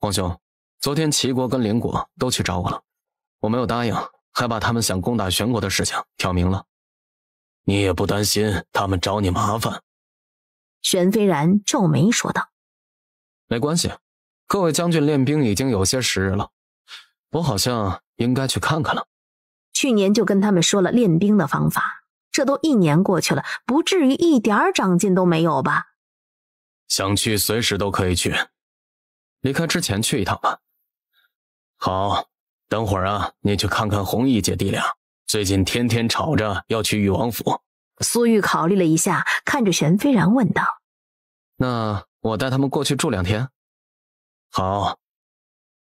皇兄，昨天齐国跟邻国都去找我了，我没有答应，还把他们想攻打玄国的事情挑明了。你也不担心他们找你麻烦？玄非然皱眉说道：“没关系，各位将军练兵已经有些时日了，我好像应该去看看了。”去年就跟他们说了练兵的方法，这都一年过去了，不至于一点长进都没有吧？想去随时都可以去。离开之前去一趟吧。好，等会儿啊，你去看看红衣姐弟俩，最近天天吵着要去裕王府。苏玉考虑了一下，看着玄非然问道：“那我带他们过去住两天？”好。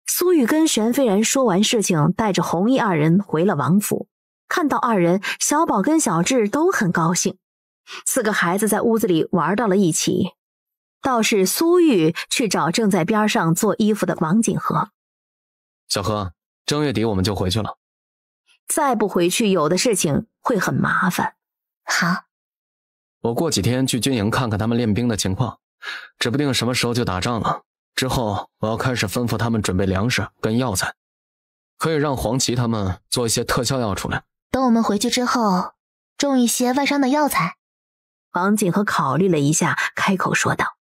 苏玉跟玄非然说完事情，带着红衣二人回了王府。看到二人，小宝跟小智都很高兴，四个孩子在屋子里玩到了一起。倒是苏玉去找正在边上做衣服的王景和。小何，正月底我们就回去了。再不回去，有的事情会很麻烦。好，我过几天去军营看看他们练兵的情况，指不定什么时候就打仗了。之后我要开始吩咐他们准备粮食跟药材，可以让黄芪他们做一些特效药出来。等我们回去之后，种一些外伤的药材。王景和考虑了一下，开口说道。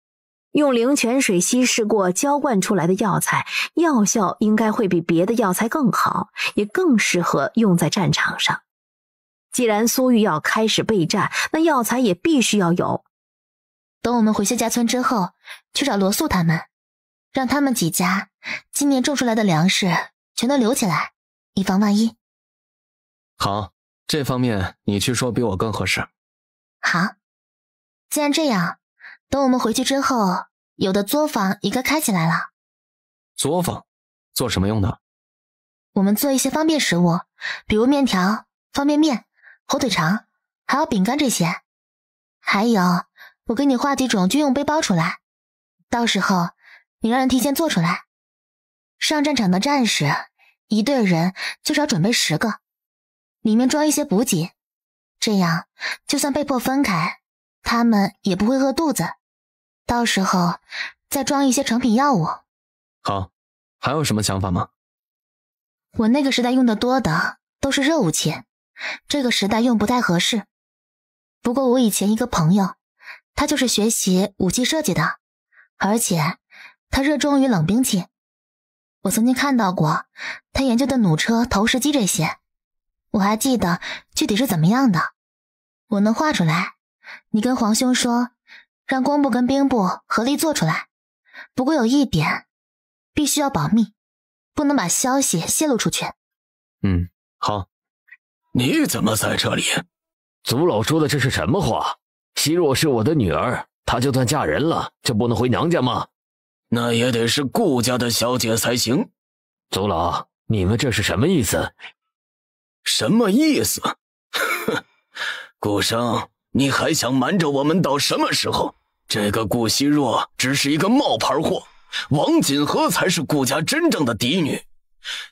用灵泉水稀释过、浇灌出来的药材，药效应该会比别的药材更好，也更适合用在战场上。既然苏玉要开始备战，那药材也必须要有。等我们回谢家村之后，去找罗素他们，让他们几家今年种出来的粮食全都留起来，以防万一。好，这方面你去说比我更合适。好，既然这样。等我们回去之后，有的作坊也该开起来了。作坊做什么用的？我们做一些方便食物，比如面条、方便面、火腿肠，还有饼干这些。还有，我给你画几种军用背包出来，到时候你让人提前做出来。上战场的战士，一队人最少准备十个，里面装一些补给，这样就算被迫分开，他们也不会饿肚子。到时候再装一些成品药物。好，还有什么想法吗？我那个时代用的多的都是热武器，这个时代用不太合适。不过我以前一个朋友，他就是学习武器设计的，而且他热衷于冷兵器。我曾经看到过他研究的弩车、投石机这些，我还记得具体是怎么样的，我能画出来。你跟皇兄说。让工部跟兵部合力做出来，不过有一点，必须要保密，不能把消息泄露出去。嗯，好。你怎么在这里？祖老说的这是什么话？希若是我的女儿，她就算嫁人了，就不能回娘家吗？那也得是顾家的小姐才行。祖老，你们这是什么意思？什么意思？哼，顾生。你还想瞒着我们到什么时候？这个顾惜若只是一个冒牌货，王锦和才是顾家真正的嫡女。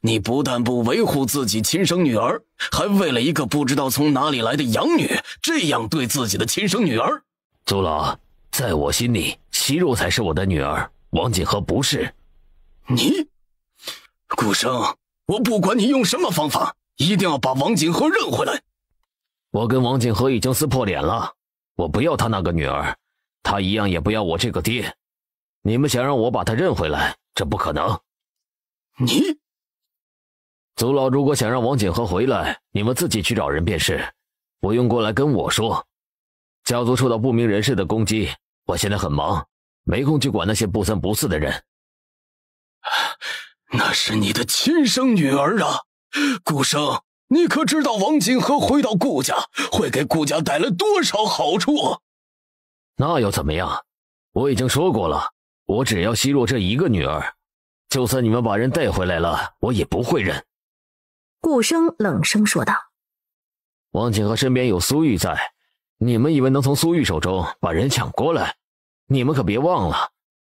你不但不维护自己亲生女儿，还为了一个不知道从哪里来的养女，这样对自己的亲生女儿。族老，在我心里，惜若才是我的女儿，王锦和不是。你，顾生，我不管你用什么方法，一定要把王锦和认回来。我跟王景和已经撕破脸了，我不要他那个女儿，他一样也不要我这个爹。你们想让我把他认回来，这不可能。你族老如果想让王景和回来，你们自己去找人便是，不用过来跟我说。家族受到不明人士的攻击，我现在很忙，没空去管那些不三不四的人。那是你的亲生女儿啊，顾生。你可知道，王锦和回到顾家会给顾家带来多少好处？那又怎么样？我已经说过了，我只要奚若这一个女儿，就算你们把人带回来了，我也不会认。顾生冷声说道：“王锦和身边有苏玉在，你们以为能从苏玉手中把人抢过来？你们可别忘了，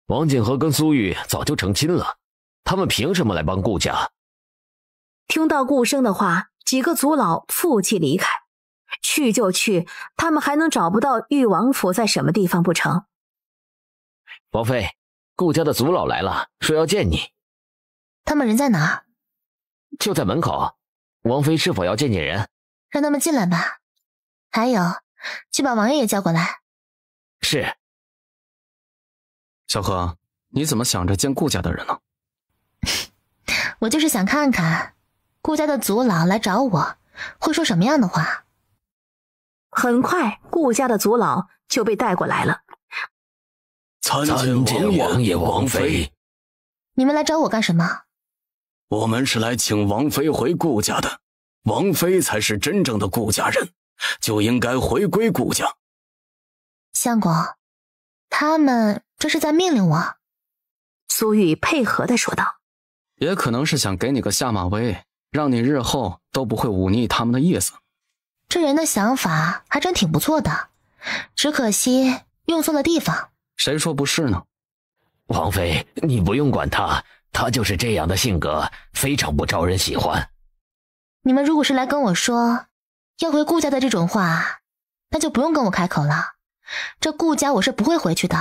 王锦和跟苏玉早就成亲了，他们凭什么来帮顾家？”听到顾生的话。几个族老负气离开，去就去，他们还能找不到豫王府在什么地方不成？王妃，顾家的族老来了，说要见你。他们人在哪？就在门口。王妃是否要见见人？让他们进来吧。还有，去把王爷也叫过来。是。小何，你怎么想着见顾家的人了？我就是想看看。顾家的族老来找我，会说什么样的话？很快，顾家的族老就被带过来了。参见王爷、王妃。你们来找我干什么？我们是来请王妃回顾家的。王妃才是真正的顾家人，就应该回归顾家。相公，他们这是在命令我。苏玉配合的说道。也可能是想给你个下马威。让你日后都不会忤逆他们的意思。这人的想法还真挺不错的，只可惜用错了地方。谁说不是呢？王妃，你不用管他，他就是这样的性格，非常不招人喜欢。你们如果是来跟我说要回顾家的这种话，那就不用跟我开口了。这顾家我是不会回去的。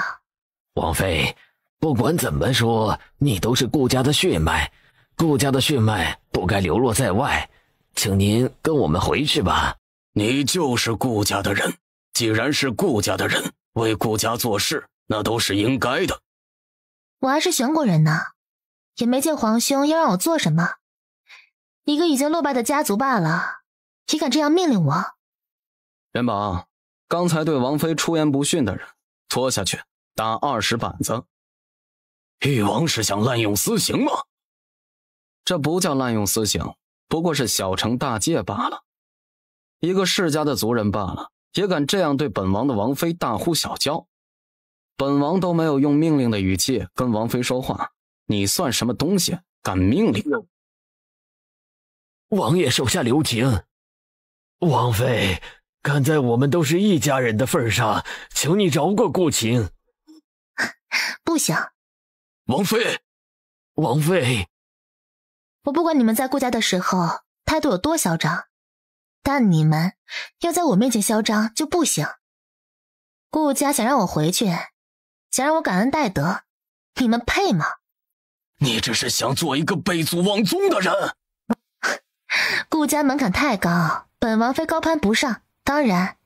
王妃，不管怎么说，你都是顾家的血脉。顾家的血脉不该流落在外，请您跟我们回去吧。你就是顾家的人，既然是顾家的人，为顾家做事那都是应该的。我还是玄国人呢，也没见皇兄要让我做什么。一个已经落败的家族罢了，也敢这样命令我？元宝，刚才对王妃出言不逊的人，拖下去打二十板子。誉王是想滥用私刑吗？这不叫滥用私刑，不过是小惩大戒罢了。一个世家的族人罢了，也敢这样对本王的王妃大呼小叫？本王都没有用命令的语气跟王妃说话，你算什么东西，敢命令？王爷手下留情，王妃，看在我们都是一家人的份上，求你饶过顾晴。不行。王妃，王妃。我不管你们在顾家的时候态度有多嚣张，但你们要在我面前嚣张就不行。顾家想让我回去，想让我感恩戴德，你们配吗？你这是想做一个背祖忘宗的人？顾家门槛太高，本王妃高攀不上。当然，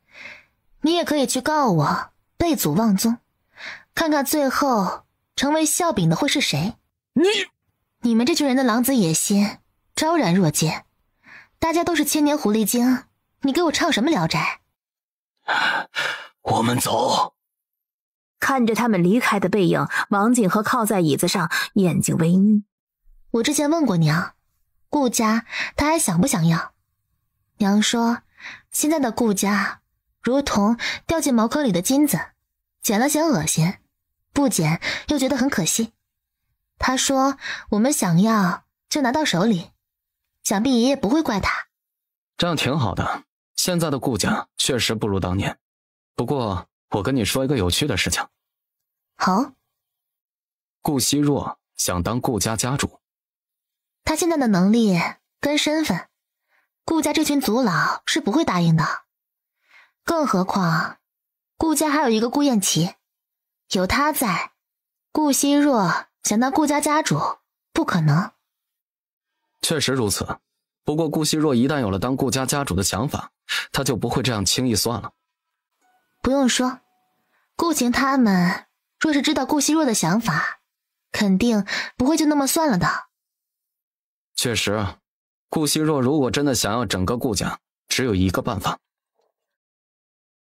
你也可以去告我背祖忘宗，看看最后成为笑柄的会是谁。你。你们这群人的狼子野心昭然若揭，大家都是千年狐狸精，你给我唱什么聊斋？我们走。看着他们离开的背影，王景和靠在椅子上，眼睛微眯。我之前问过娘，顾家他还想不想要？娘说，现在的顾家如同掉进茅坑里的金子，捡了嫌恶心，不捡又觉得很可惜。他说：“我们想要就拿到手里，想必爷爷不会怪他。这样挺好的。现在的顾家确实不如当年，不过我跟你说一个有趣的事情。好，顾惜若想当顾家家主，他现在的能力跟身份，顾家这群族老是不会答应的。更何况，顾家还有一个顾燕齐，有他在，顾惜若。”想当顾家家主，不可能。确实如此。不过，顾惜若一旦有了当顾家家主的想法，他就不会这样轻易算了。不用说，顾晴他们若是知道顾惜若的想法，肯定不会就那么算了的。确实，顾惜若如果真的想要整个顾家，只有一个办法。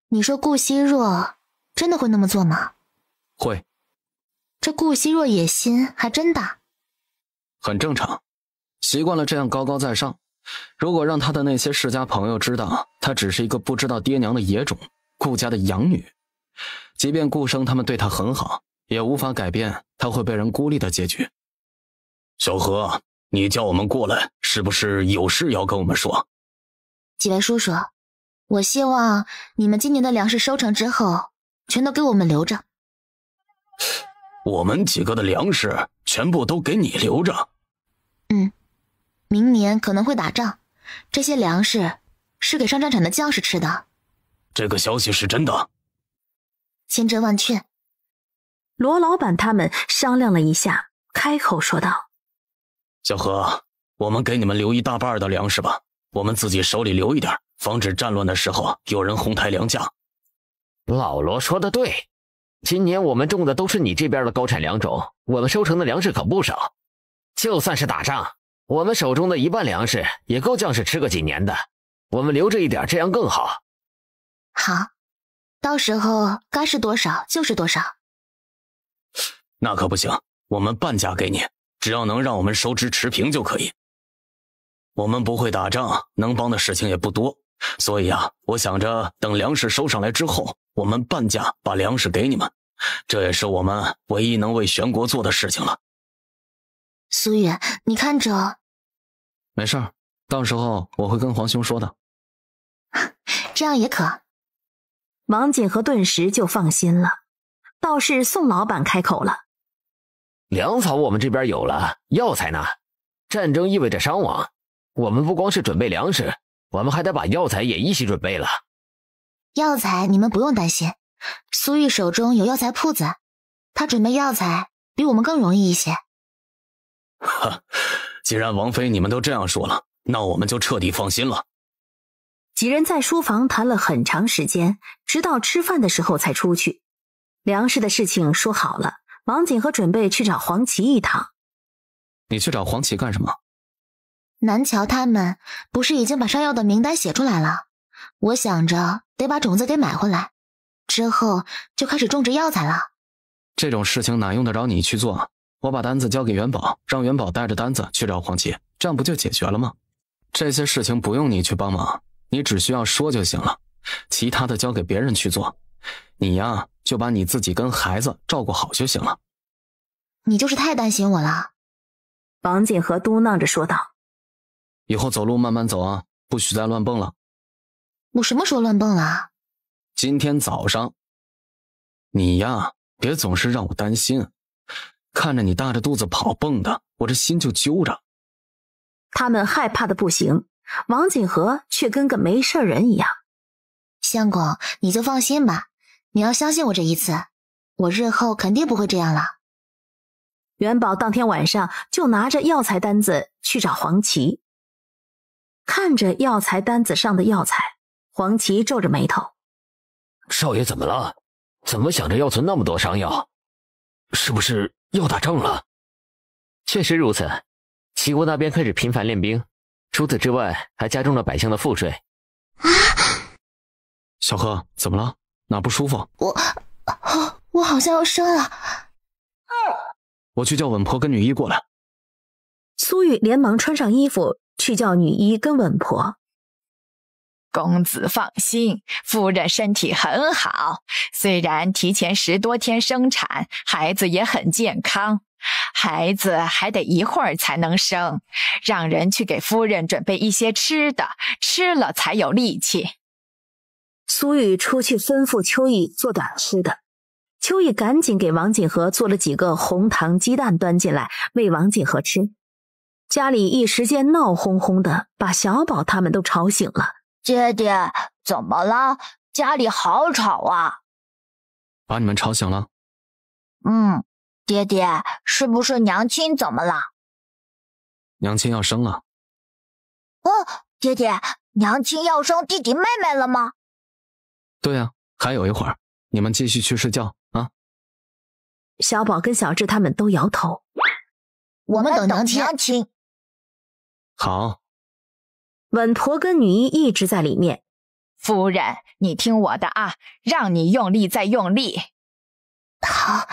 你说顾惜若真的会那么做吗？会。这顾惜若野心还真大，很正常。习惯了这样高高在上，如果让他的那些世家朋友知道，他只是一个不知道爹娘的野种，顾家的养女，即便顾生他们对他很好，也无法改变他会被人孤立的结局。小何，你叫我们过来，是不是有事要跟我们说？几位叔叔，我希望你们今年的粮食收成之后，全都给我们留着。我们几个的粮食全部都给你留着。嗯，明年可能会打仗，这些粮食是给上战场的将士吃的。这个消息是真的，千真万确。罗老板他们商量了一下，开口说道：“小何，我们给你们留一大半的粮食吧，我们自己手里留一点，防止战乱的时候有人哄抬粮价。”老罗说的对。今年我们种的都是你这边的高产良种，我们收成的粮食可不少。就算是打仗，我们手中的一半粮食也够将士吃个几年的。我们留着一点，这样更好。好，到时候该是多少就是多少。那可不行，我们半价给你，只要能让我们收支持平就可以。我们不会打仗，能帮的事情也不多。所以啊，我想着等粮食收上来之后，我们半价把粮食给你们，这也是我们唯一能为玄国做的事情了。苏远，你看着。没事儿，到时候我会跟皇兄说的。这样也可。王锦和顿时就放心了。倒是宋老板开口了：“粮草我们这边有了，药材呢？战争意味着伤亡，我们不光是准备粮食。”我们还得把药材也一起准备了。药材你们不用担心，苏玉手中有药材铺子，他准备药材比我们更容易一些。哈，既然王妃你们都这样说了，那我们就彻底放心了。几人在书房谈了很长时间，直到吃饭的时候才出去。粮食的事情说好了，王锦和准备去找黄芪一趟。你去找黄芪干什么？南桥他们不是已经把上药的名单写出来了？我想着得把种子给买回来，之后就开始种植药材了。这种事情哪用得着你去做？我把单子交给元宝，让元宝带着单子去找黄芪，这样不就解决了吗？这些事情不用你去帮忙，你只需要说就行了，其他的交给别人去做。你呀，就把你自己跟孩子照顾好就行了。你就是太担心我了，王锦和嘟囔着说道。以后走路慢慢走啊，不许再乱蹦了。我什么时候乱蹦了？今天早上。你呀，别总是让我担心。看着你大着肚子跑蹦的，我这心就揪着。他们害怕的不行，王锦和却跟个没事人一样。相公，你就放心吧，你要相信我这一次，我日后肯定不会这样了。元宝当天晚上就拿着药材单子去找黄芪。看着药材单子上的药材，黄芪皱着眉头：“少爷怎么了？怎么想着要存那么多伤药？是不是要打仗了？”“确实如此，齐国那边开始频繁练兵，除此之外还加重了百姓的赋税。”“啊，小贺怎么了？哪不舒服？”“我，我好像要生了。”“我去叫稳婆跟女医过来。”苏玉连忙穿上衣服。去叫女医跟稳婆。公子放心，夫人身体很好，虽然提前十多天生产，孩子也很健康。孩子还得一会儿才能生，让人去给夫人准备一些吃的，吃了才有力气。苏雨出去吩咐秋意做短吃的，秋意赶紧给王锦和做了几个红糖鸡蛋，端进来喂王锦和吃。家里一时间闹哄哄的，把小宝他们都吵醒了。爹爹，怎么了？家里好吵啊！把你们吵醒了。嗯，爹爹，是不是娘亲怎么了？娘亲要生了。哦，爹爹，娘亲要生弟弟妹妹了吗？对啊，还有一会儿，你们继续去睡觉啊。小宝跟小智他们都摇头。我们等娘亲。好，稳婆跟女医一直在里面。夫人，你听我的啊，让你用力再用力。好。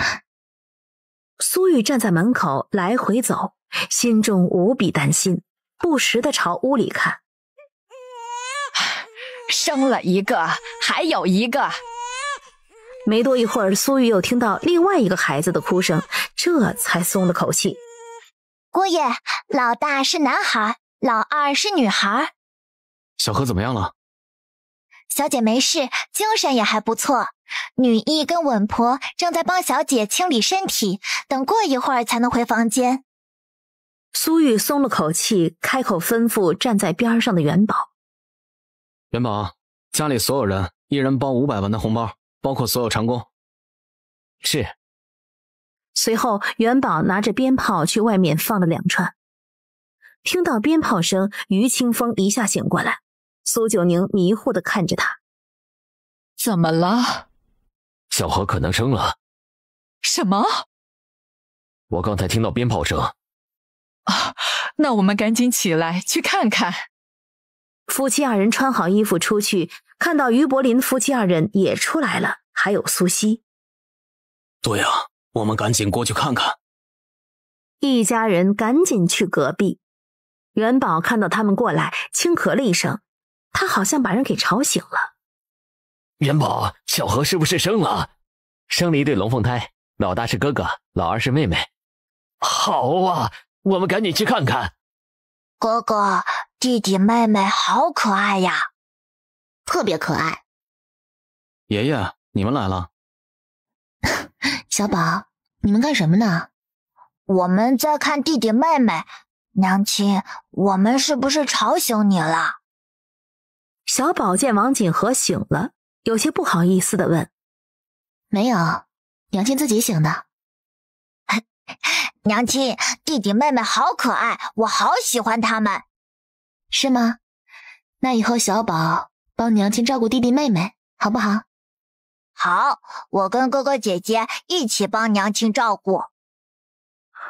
苏玉站在门口来回走，心中无比担心，不时的朝屋里看。生了一个，还有一个。没多一会儿，苏玉又听到另外一个孩子的哭声，这才松了口气。姑爷，老大是男孩，老二是女孩。小何怎么样了？小姐没事，精神也还不错。女医跟稳婆正在帮小姐清理身体，等过一会儿才能回房间。苏玉松了口气，开口吩咐站在边上的元宝：“元宝，家里所有人一人包五百万的红包，包括所有长工。”是。随后，元宝拿着鞭炮去外面放了两串。听到鞭炮声，于清风一下醒过来。苏九宁迷糊的看着他：“怎么了？小何可能生了。”“什么？”“我刚才听到鞭炮声。”“啊，那我们赶紧起来去看看。”夫妻二人穿好衣服出去，看到于柏林夫妻二人也出来了，还有苏西。对啊。我们赶紧过去看看。一家人赶紧去隔壁。元宝看到他们过来，轻咳了一声，他好像把人给吵醒了。元宝，小何是不是生了？生了一对龙凤胎，老大是哥哥，老二是妹妹。好啊，我们赶紧去看看。哥哥，弟弟妹妹好可爱呀，特别可爱。爷爷，你们来了。小宝，你们干什么呢？我们在看弟弟妹妹。娘亲，我们是不是吵醒你了？小宝见王锦和醒了，有些不好意思的问：“没有，娘亲自己醒的。”娘亲，弟弟妹妹好可爱，我好喜欢他们，是吗？那以后小宝帮娘亲照顾弟弟妹妹，好不好？好，我跟哥哥姐姐一起帮娘亲照顾。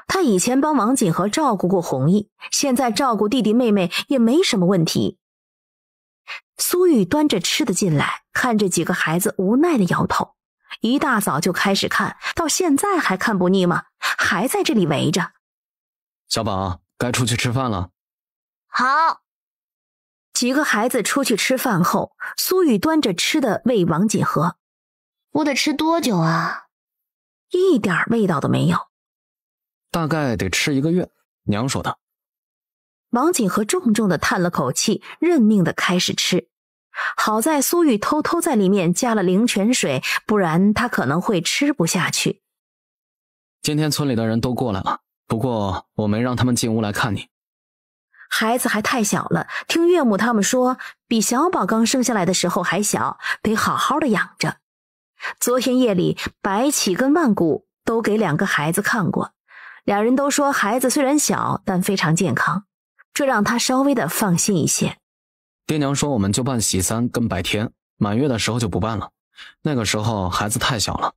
他以前帮王锦和照顾过红毅，现在照顾弟弟妹妹也没什么问题。苏玉端着吃的进来，看着几个孩子无奈的摇头。一大早就开始看到现在还看不腻吗？还在这里围着。小宝，该出去吃饭了。好。几个孩子出去吃饭后，苏玉端着吃的喂王锦和。我得吃多久啊？一点味道都没有。大概得吃一个月。娘说的。王锦和重重的叹了口气，认命的开始吃。好在苏玉偷偷在里面加了灵泉水，不然他可能会吃不下去。今天村里的人都过来了，不过我没让他们进屋来看你。孩子还太小了，听岳母他们说，比小宝刚生下来的时候还小，得好好的养着。昨天夜里，白起跟万古都给两个孩子看过，两人都说孩子虽然小，但非常健康，这让他稍微的放心一些。爹娘说，我们就办喜三跟百天，满月的时候就不办了，那个时候孩子太小了。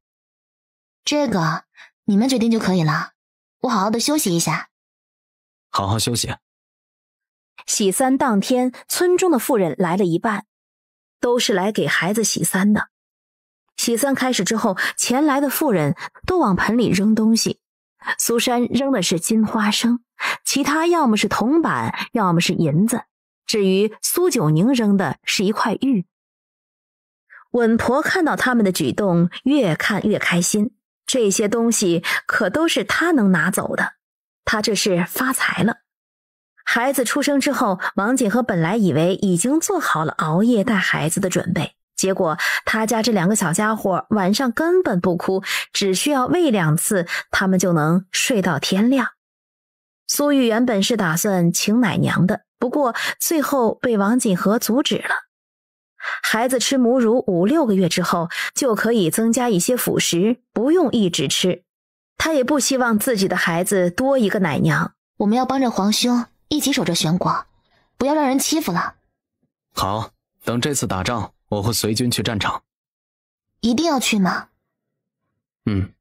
这个你们决定就可以了，我好好的休息一下。好好休息。喜三当天，村中的妇人来了一半，都是来给孩子喜三的。起三开始之后，前来的妇人都往盆里扔东西。苏珊扔的是金花生，其他要么是铜板，要么是银子。至于苏九宁扔的是一块玉。稳婆看到他们的举动，越看越开心。这些东西可都是她能拿走的，她这是发财了。孩子出生之后，王锦和本来以为已经做好了熬夜带孩子的准备。结果他家这两个小家伙晚上根本不哭，只需要喂两次，他们就能睡到天亮。苏玉原本是打算请奶娘的，不过最后被王锦和阻止了。孩子吃母乳五六个月之后，就可以增加一些辅食，不用一直吃。他也不希望自己的孩子多一个奶娘。我们要帮着皇兄一起守着玄国，不要让人欺负了。好，等这次打仗。我会随军去战场，一定要去吗？嗯，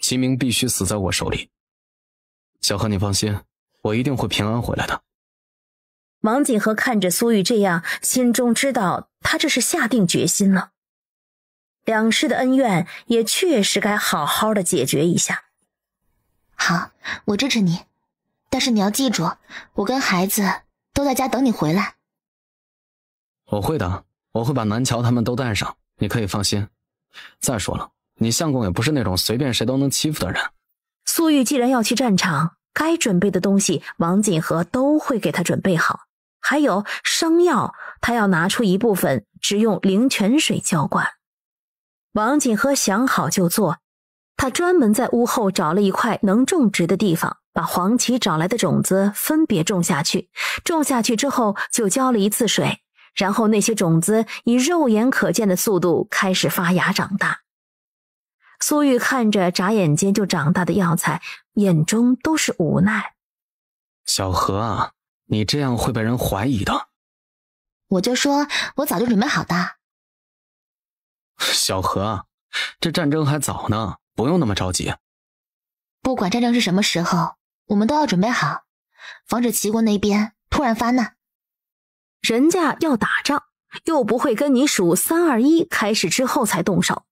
齐明必须死在我手里。小何，你放心，我一定会平安回来的。王景和看着苏玉这样，心中知道他这是下定决心了。两世的恩怨也确实该好好的解决一下。好，我支持你，但是你要记住，我跟孩子都在家等你回来。我会的。我会把南桥他们都带上，你可以放心。再说了，你相公也不是那种随便谁都能欺负的人。苏玉既然要去战场，该准备的东西王锦和都会给他准备好。还有生药，他要拿出一部分只用灵泉水浇灌。王锦和想好就做，他专门在屋后找了一块能种植的地方，把黄芪找来的种子分别种下去。种下去之后，就浇了一次水。然后那些种子以肉眼可见的速度开始发芽长大。苏玉看着眨眼间就长大的药材，眼中都是无奈。小何啊，你这样会被人怀疑的。我就说我早就准备好的。小何，这战争还早呢，不用那么着急。不管战争是什么时候，我们都要准备好，防止齐国那边突然发难。人家要打仗，又不会跟你数三二一开始之后才动手。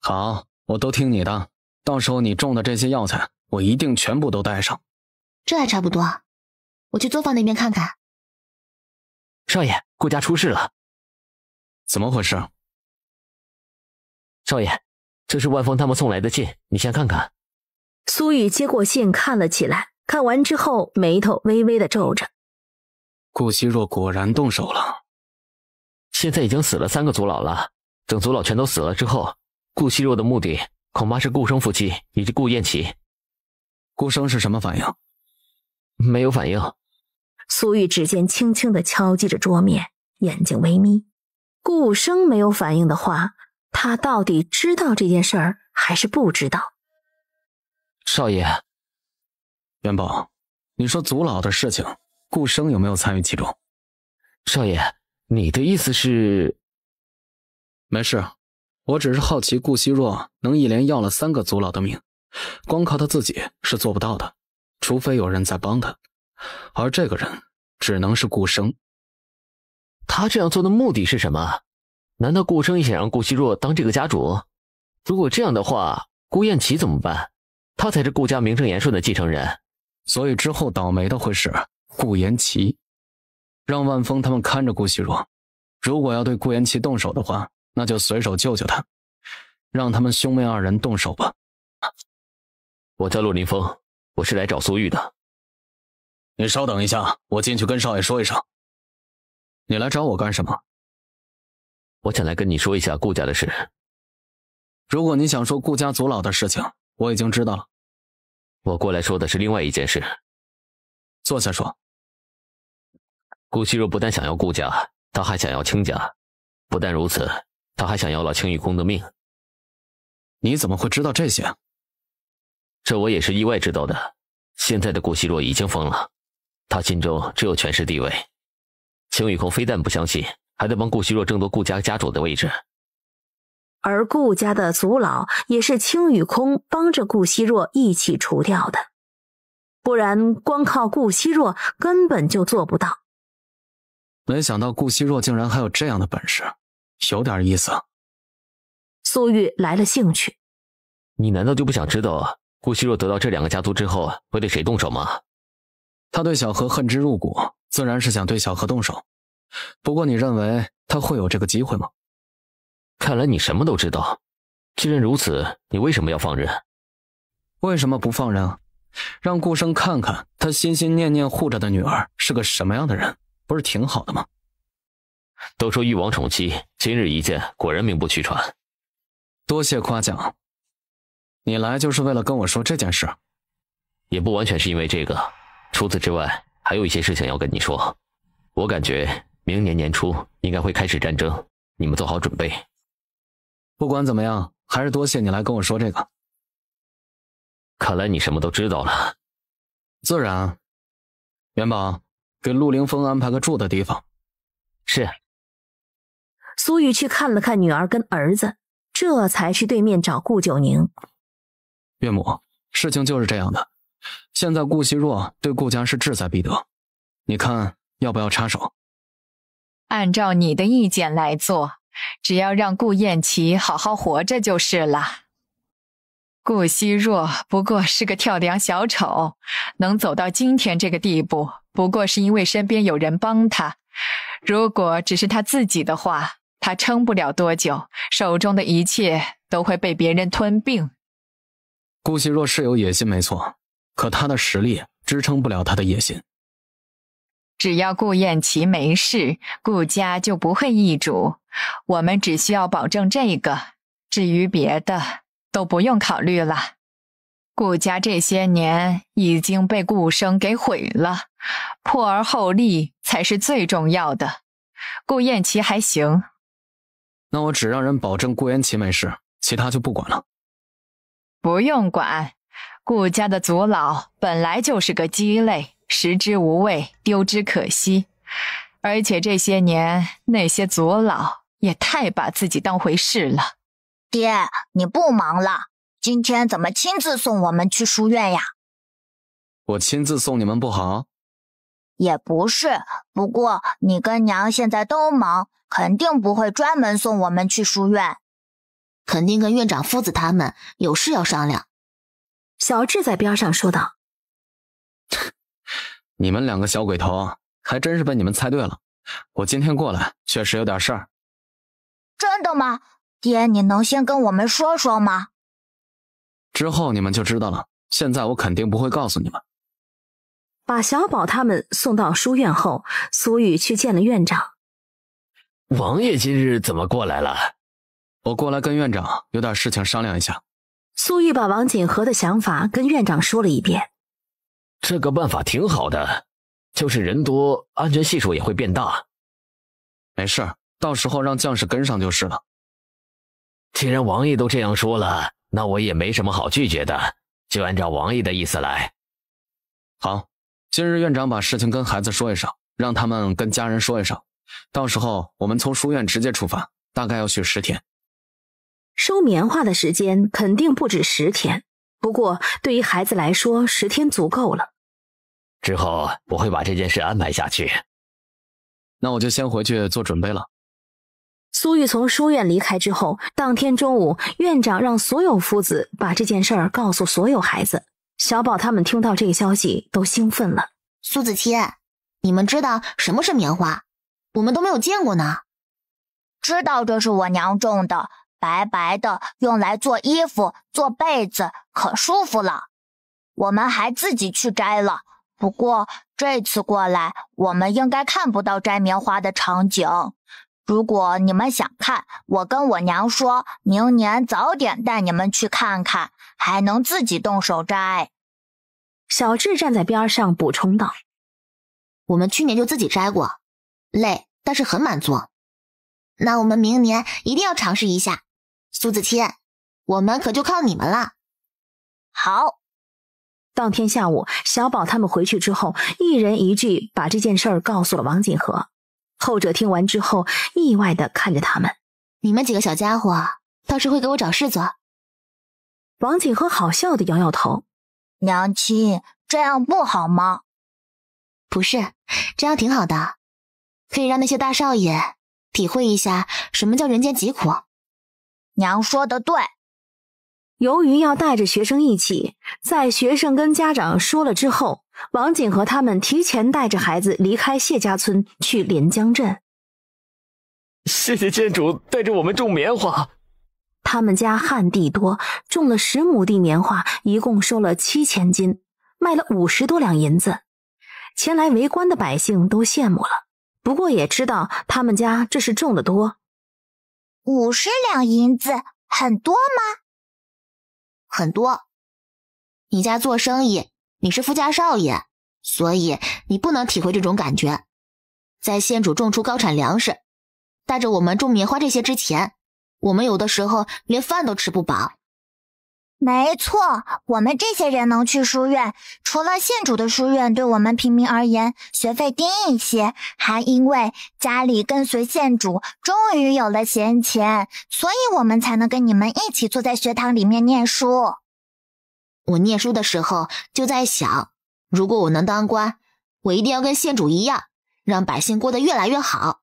好，我都听你的。到时候你种的这些药材，我一定全部都带上。这还差不多。我去作坊那边看看。少爷，顾家出事了。怎么回事？少爷，这是万峰他们送来的信，你先看看。苏雨接过信看了起来，看完之后，眉头微微的皱着。顾惜若果然动手了，现在已经死了三个族老了。等族老全都死了之后，顾惜若的目的恐怕是顾生夫妻以及顾燕琪。顾生是什么反应？没有反应。苏玉指尖轻轻的敲击着桌面，眼睛微眯。顾生没有反应的话，他到底知道这件事儿还是不知道？少爷，元宝，你说族老的事情？顾生有没有参与其中，少爷？你的意思是？没事，我只是好奇。顾惜若能一连要了三个族老的命，光靠他自己是做不到的，除非有人在帮他。而这个人，只能是顾生。他这样做的目的是什么？难道顾生也想让顾惜若当这个家主？如果这样的话，顾燕齐怎么办？他才是顾家名正言顺的继承人，所以之后倒霉的会是。顾延齐，让万峰他们看着顾惜若。如果要对顾延齐动手的话，那就随手救救他，让他们兄妹二人动手吧。我叫陆林峰，我是来找苏玉的。你稍等一下，我进去跟少爷说一声。你来找我干什么？我想来跟你说一下顾家的事。如果你想说顾家族老的事情，我已经知道了。我过来说的是另外一件事。坐下说。顾惜若不但想要顾家，他还想要卿家。不但如此，他还想要了清羽空的命。你怎么会知道这些？这我也是意外知道的。现在的顾惜若已经疯了，他心中只有权势地位。清羽空非但不相信，还在帮顾惜若争夺顾家家主的位置。而顾家的族老也是青羽空帮着顾惜若一起除掉的。不然，光靠顾惜若根本就做不到。没想到顾惜若竟然还有这样的本事，有点意思。苏玉来了兴趣。你难道就不想知道顾惜若得到这两个家族之后会对谁动手吗？他对小何恨之入骨，自然是想对小何动手。不过，你认为他会有这个机会吗？看来你什么都知道。既然如此，你为什么要放人？为什么不放人？让顾生看看他心心念念护着的女儿是个什么样的人，不是挺好的吗？都说誉王宠妻，今日一见，果然名不虚传。多谢夸奖。你来就是为了跟我说这件事，也不完全是因为这个。除此之外，还有一些事情要跟你说。我感觉明年年初应该会开始战争，你们做好准备。不管怎么样，还是多谢你来跟我说这个。看来你什么都知道了，自然。元宝，给陆凌风安排个住的地方。是。苏玉去看了看女儿跟儿子，这才去对面找顾九宁。岳母，事情就是这样的。现在顾惜若对顾家是志在必得，你看要不要插手？按照你的意见来做，只要让顾燕齐好好活着就是了。顾惜若不过是个跳梁小丑，能走到今天这个地步，不过是因为身边有人帮他。如果只是他自己的话，他撑不了多久，手中的一切都会被别人吞并。顾惜若是有野心没错，可他的实力支撑不了他的野心。只要顾燕齐没事，顾家就不会易主。我们只需要保证这个，至于别的。都不用考虑了，顾家这些年已经被顾生给毁了，破而后立才是最重要的。顾燕齐还行，那我只让人保证顾延齐没事，其他就不管了。不用管，顾家的族老本来就是个鸡肋，食之无味，丢之可惜。而且这些年那些族老也太把自己当回事了。爹，你不忙了，今天怎么亲自送我们去书院呀？我亲自送你们不好？也不是，不过你跟娘现在都忙，肯定不会专门送我们去书院，肯定跟院长夫子他们有事要商量。小智在边上说道：“你们两个小鬼头，还真是被你们猜对了。我今天过来确实有点事儿。”真的吗？爹，你能先跟我们说说吗？之后你们就知道了。现在我肯定不会告诉你们。把小宝他们送到书院后，苏玉去见了院长。王爷今日怎么过来了？我过来跟院长有点事情商量一下。苏玉把王锦和的想法跟院长说了一遍。这个办法挺好的，就是人多，安全系数也会变大。没事，到时候让将士跟上就是了。既然王爷都这样说了，那我也没什么好拒绝的，就按照王爷的意思来。好，今日院长把事情跟孩子说一声，让他们跟家人说一声，到时候我们从书院直接出发，大概要去十天。收棉花的时间肯定不止十天，不过对于孩子来说，十天足够了。之后我会把这件事安排下去。那我就先回去做准备了。苏玉从书院离开之后，当天中午，院长让所有夫子把这件事儿告诉所有孩子。小宝他们听到这个消息都兴奋了。苏子谦，你们知道什么是棉花？我们都没有见过呢。知道这是我娘种的，白白的，用来做衣服、做被子，可舒服了。我们还自己去摘了。不过这次过来，我们应该看不到摘棉花的场景。如果你们想看，我跟我娘说明年早点带你们去看看，还能自己动手摘。小智站在边上补充道：“我们去年就自己摘过，累，但是很满足。那我们明年一定要尝试一下。”苏子清，我们可就靠你们了。好。当天下午，小宝他们回去之后，一人一句把这件事儿告诉了王锦和。后者听完之后，意外的看着他们：“你们几个小家伙倒是会给我找事做。”王景和好笑的摇摇头：“娘亲，这样不好吗？不是，这样挺好的，可以让那些大少爷体会一下什么叫人间疾苦。”娘说的对，由于要带着学生一起，在学生跟家长说了之后。王景和他们提前带着孩子离开谢家村，去临江镇。谢谢建主带着我们种棉花。他们家旱地多，种了十亩地棉花，一共收了七千斤，卖了五十多两银子。前来围观的百姓都羡慕了，不过也知道他们家这是种的多。五十两银子很多吗？很多。你家做生意。你是富家少爷，所以你不能体会这种感觉。在县主种出高产粮食，带着我们种棉花这些之前，我们有的时候连饭都吃不饱。没错，我们这些人能去书院，除了县主的书院对我们平民而言学费低一些，还因为家里跟随县主，终于有了闲钱，所以我们才能跟你们一起坐在学堂里面念书。我念书的时候就在想，如果我能当官，我一定要跟县主一样，让百姓过得越来越好。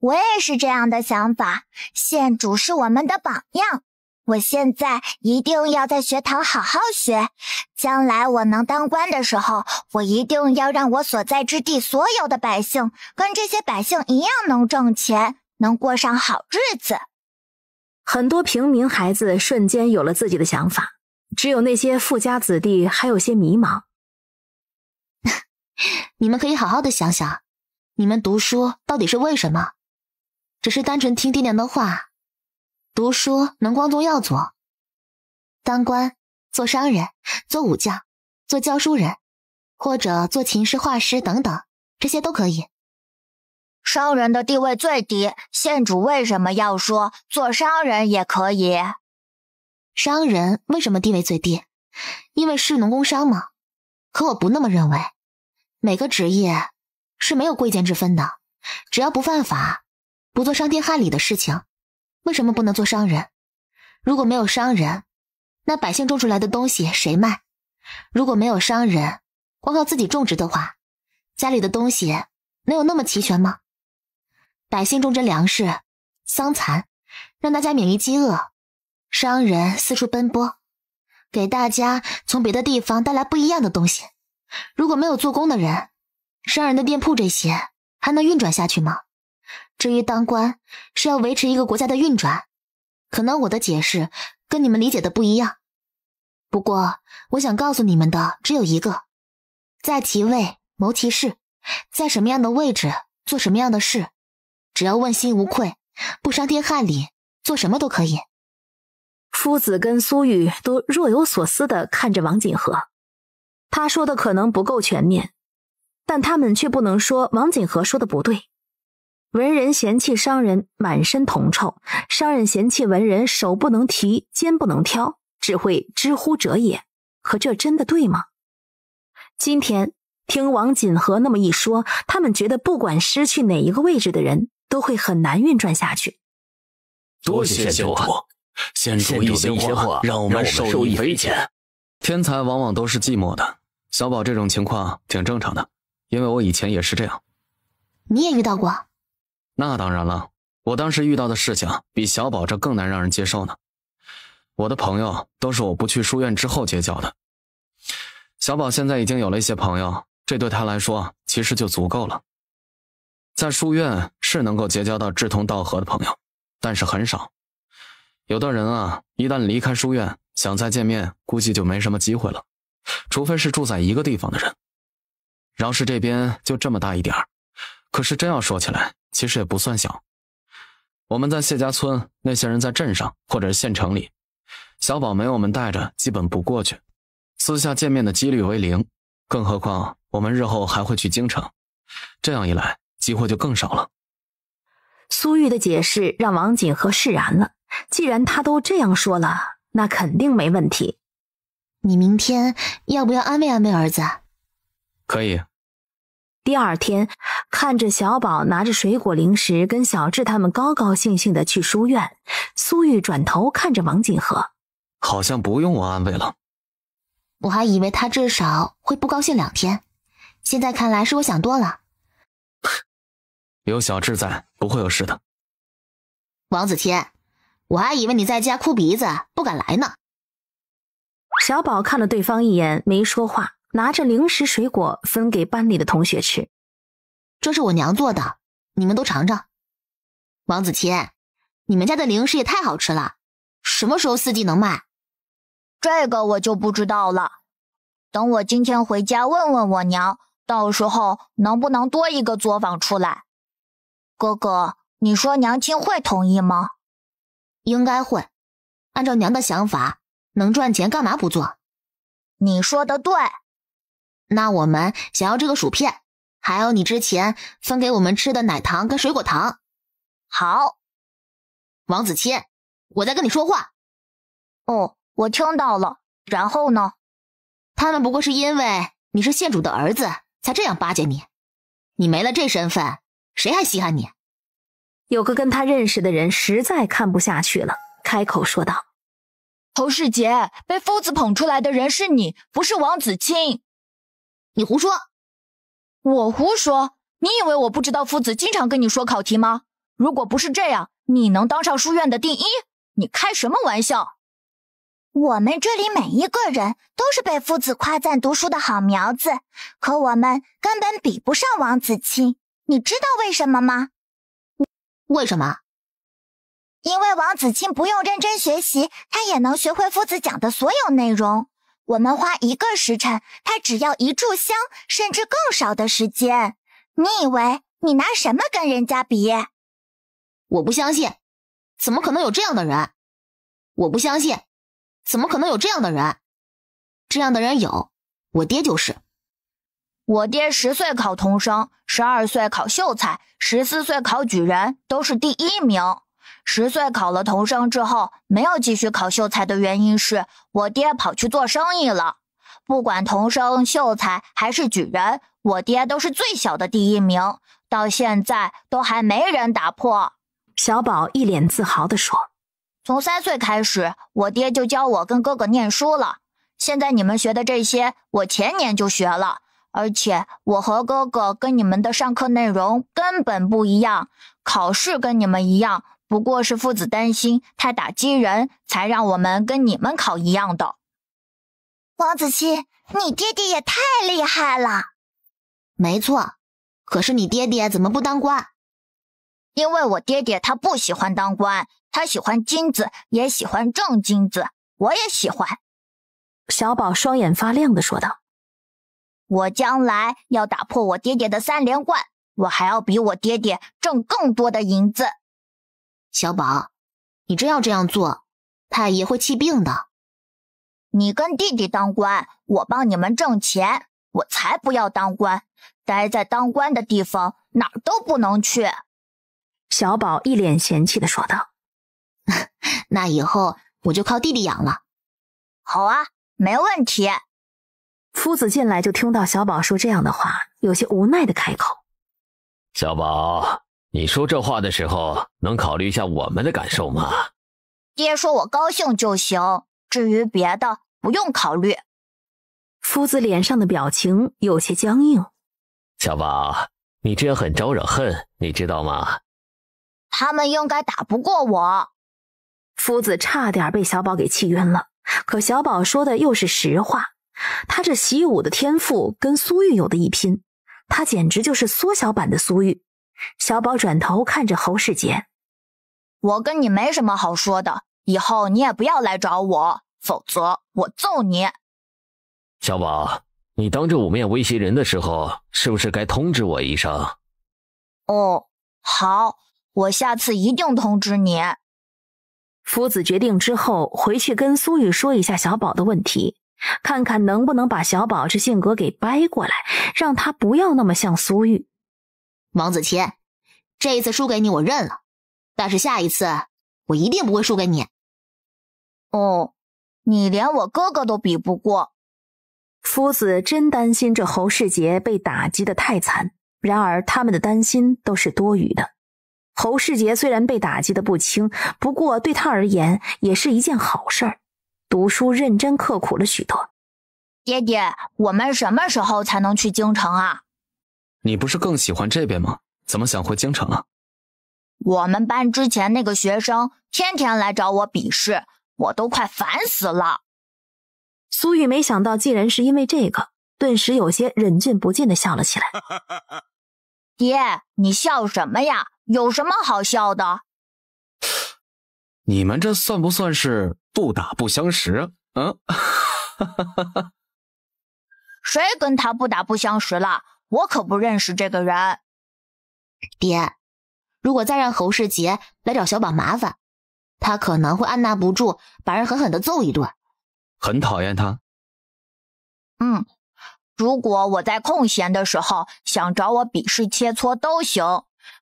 我也是这样的想法。县主是我们的榜样，我现在一定要在学堂好好学。将来我能当官的时候，我一定要让我所在之地所有的百姓跟这些百姓一样，能挣钱，能过上好日子。很多平民孩子瞬间有了自己的想法。只有那些富家子弟还有些迷茫。你们可以好好的想想，你们读书到底是为什么？只是单纯听爹娘的话，读书能光宗耀祖，当官、做商人、做武将、做教书人，或者做琴师、画师等等，这些都可以。商人的地位最低，县主为什么要说做商人也可以？商人为什么地位最低？因为士农工商嘛。可我不那么认为，每个职业是没有贵贱之分的，只要不犯法，不做伤天害理的事情，为什么不能做商人？如果没有商人，那百姓种出来的东西谁卖？如果没有商人，光靠自己种植的话，家里的东西能有那么齐全吗？百姓种植粮食、桑蚕，让大家免于饥饿。商人四处奔波，给大家从别的地方带来不一样的东西。如果没有做工的人，商人的店铺这些还能运转下去吗？至于当官，是要维持一个国家的运转。可能我的解释跟你们理解的不一样，不过我想告诉你们的只有一个：在其位谋其事，在什么样的位置做什么样的事，只要问心无愧，不伤天害理，做什么都可以。夫子跟苏玉都若有所思的看着王锦和，他说的可能不够全面，但他们却不能说王锦和说的不对。文人嫌弃商人满身铜臭，商人嫌弃文人手不能提，肩不能挑，只会知乎者也。可这真的对吗？今天听王锦和那么一说，他们觉得不管失去哪一个位置的人，都会很难运转下去。多谢教主。先主一些话让我们受益匪浅。天才往往都是寂寞的，小宝这种情况挺正常的，因为我以前也是这样。你也遇到过？那当然了，我当时遇到的事情比小宝这更难让人接受呢。我的朋友都是我不去书院之后结交的。小宝现在已经有了一些朋友，这对他来说其实就足够了。在书院是能够结交到志同道合的朋友，但是很少。有的人啊，一旦离开书院，想再见面，估计就没什么机会了，除非是住在一个地方的人。饶氏这边就这么大一点儿，可是真要说起来，其实也不算小。我们在谢家村，那些人在镇上或者县城里，小宝没我们带着，基本不过去，私下见面的几率为零。更何况我们日后还会去京城，这样一来，机会就更少了。苏玉的解释让王锦和释然了。既然他都这样说了，那肯定没问题。你明天要不要安慰安慰儿子？可以。第二天，看着小宝拿着水果零食跟小智他们高高兴兴的去书院，苏玉转头看着王锦河，好像不用我安慰了。我还以为他至少会不高兴两天，现在看来是我想多了。有小智在，不会有事的。王子谦。我还以为你在家哭鼻子不敢来呢。小宝看了对方一眼，没说话，拿着零食水果分给班里的同学吃。这是我娘做的，你们都尝尝。王子谦，你们家的零食也太好吃了，什么时候四季能卖？这个我就不知道了，等我今天回家问问我娘，到时候能不能多一个作坊出来。哥哥，你说娘亲会同意吗？应该会，按照娘的想法，能赚钱干嘛不做？你说的对。那我们想要这个薯片，还有你之前分给我们吃的奶糖跟水果糖。好，王子谦，我在跟你说话。哦，我听到了。然后呢？他们不过是因为你是县主的儿子，才这样巴结你。你没了这身份，谁还稀罕你？有个跟他认识的人实在看不下去了，开口说道：“侯世杰被夫子捧出来的人是你，不是王子清。你胡说，我胡说。你以为我不知道夫子经常跟你说考题吗？如果不是这样，你能当上书院的第一？你开什么玩笑？我们这里每一个人都是被夫子夸赞读书的好苗子，可我们根本比不上王子清。你知道为什么吗？”为什么？因为王子清不用认真学习，他也能学会夫子讲的所有内容。我们花一个时辰，他只要一炷香，甚至更少的时间。你以为你拿什么跟人家比？我不相信，怎么可能有这样的人？我不相信，怎么可能有这样的人？这样的人有，我爹就是。我爹十岁考童生，十二岁考秀才，十四岁考举人，都是第一名。十岁考了童生之后，没有继续考秀才的原因是我爹跑去做生意了。不管童生、秀才还是举人，我爹都是最小的第一名，到现在都还没人打破。小宝一脸自豪地说：“从三岁开始，我爹就教我跟哥哥念书了。现在你们学的这些，我前年就学了。”而且我和哥哥跟你们的上课内容根本不一样，考试跟你们一样，不过是父子担心太打击人才让我们跟你们考一样的。王子欣，你爹爹也太厉害了。没错，可是你爹爹怎么不当官？因为我爹爹他不喜欢当官，他喜欢金子，也喜欢正金子。我也喜欢。小宝双眼发亮的说道。我将来要打破我爹爹的三连冠，我还要比我爹爹挣更多的银子。小宝，你真要这样做，太爷会气病的。你跟弟弟当官，我帮你们挣钱，我才不要当官，待在当官的地方，哪儿都不能去。小宝一脸嫌弃的说道：“ 那以后我就靠弟弟养了。”好啊，没问题。夫子进来就听到小宝说这样的话，有些无奈的开口：“小宝，你说这话的时候能考虑一下我们的感受吗？”爹说我高兴就行，至于别的不用考虑。夫子脸上的表情有些僵硬。小宝，你这样很招惹恨，你知道吗？他们应该打不过我。夫子差点被小宝给气晕了，可小宝说的又是实话。他这习武的天赋跟苏玉有的一拼，他简直就是缩小版的苏玉。小宝转头看着侯世杰：“我跟你没什么好说的，以后你也不要来找我，否则我揍你。”小宝，你当着我面威胁人的时候，是不是该通知我一声？哦，好，我下次一定通知你。夫子决定之后，回去跟苏玉说一下小宝的问题。看看能不能把小宝这性格给掰过来，让他不要那么像苏玉。王子谦，这一次输给你我认了，但是下一次我一定不会输给你。哦，你连我哥哥都比不过。夫子真担心这侯世杰被打击的太惨。然而他们的担心都是多余的。侯世杰虽然被打击的不轻，不过对他而言也是一件好事儿。读书认真刻苦了许多，爹爹，我们什么时候才能去京城啊？你不是更喜欢这边吗？怎么想回京城啊？我们班之前那个学生天天来找我比试，我都快烦死了。苏玉没想到竟然是因为这个，顿时有些忍俊不禁的笑了起来。爹，你笑什么呀？有什么好笑的？你们这算不算是？不打不相识，嗯，谁跟他不打不相识了？我可不认识这个人。爹，如果再让侯世杰来找小宝麻烦，他可能会按捺不住，把人狠狠的揍一顿。很讨厌他。嗯，如果我在空闲的时候想找我比试切磋都行，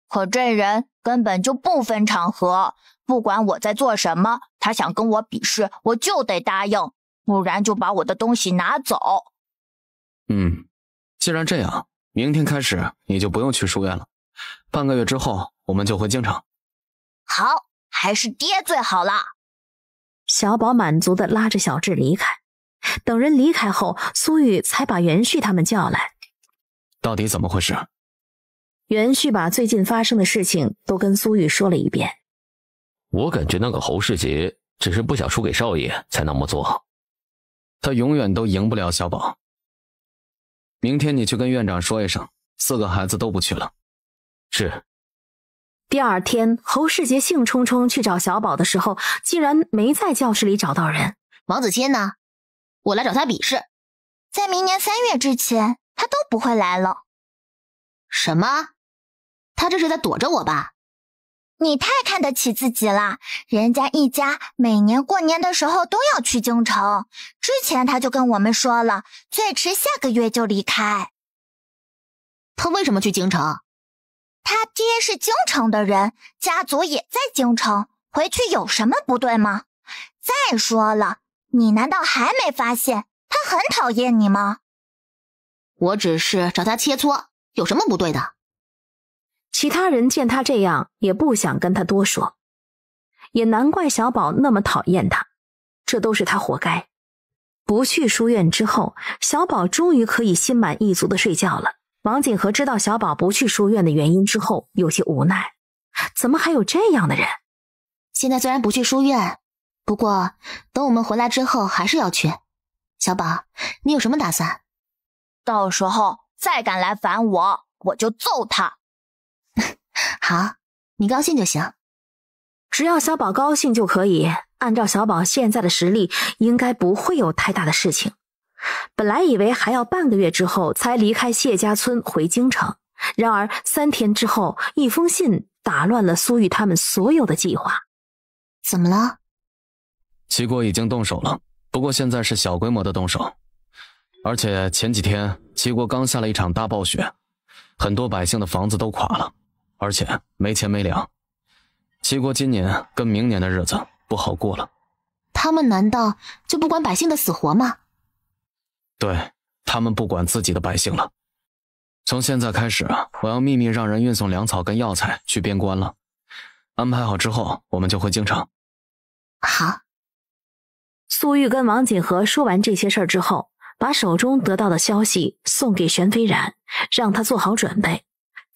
可这人根本就不分场合。不管我在做什么，他想跟我比试，我就得答应，不然就把我的东西拿走。嗯，既然这样，明天开始你就不用去书院了。半个月之后，我们就回京城。好，还是爹最好了。小宝满足的拉着小智离开。等人离开后，苏玉才把袁旭他们叫来。到底怎么回事？袁旭把最近发生的事情都跟苏玉说了一遍。我感觉那个侯世杰只是不想输给少爷才那么做，他永远都赢不了小宝。明天你去跟院长说一声，四个孩子都不去了。是。第二天，侯世杰兴冲冲去找小宝的时候，竟然没在教室里找到人。王子欣呢？我来找他比试，在明年三月之前，他都不会来了。什么？他这是在躲着我吧？你太看得起自己了。人家一家每年过年的时候都要去京城，之前他就跟我们说了，最迟下个月就离开。他为什么去京城？他爹是京城的人，家族也在京城，回去有什么不对吗？再说了，你难道还没发现他很讨厌你吗？我只是找他切磋，有什么不对的？其他人见他这样，也不想跟他多说。也难怪小宝那么讨厌他，这都是他活该。不去书院之后，小宝终于可以心满意足的睡觉了。王景和知道小宝不去书院的原因之后，有些无奈。怎么还有这样的人？现在虽然不去书院，不过等我们回来之后还是要去。小宝，你有什么打算？到时候再敢来烦我，我就揍他。好，你高兴就行。只要小宝高兴就可以。按照小宝现在的实力，应该不会有太大的事情。本来以为还要半个月之后才离开谢家村回京城，然而三天之后，一封信打乱了苏玉他们所有的计划。怎么了？齐国已经动手了，不过现在是小规模的动手，而且前几天齐国刚下了一场大暴雪，很多百姓的房子都垮了。而且没钱没粮，齐国今年跟明年的日子不好过了。他们难道就不管百姓的死活吗？对他们不管自己的百姓了。从现在开始我要秘密让人运送粮草跟药材去边关了。安排好之后，我们就回京城。好。苏玉跟王锦和说完这些事儿之后，把手中得到的消息送给玄飞然，让他做好准备。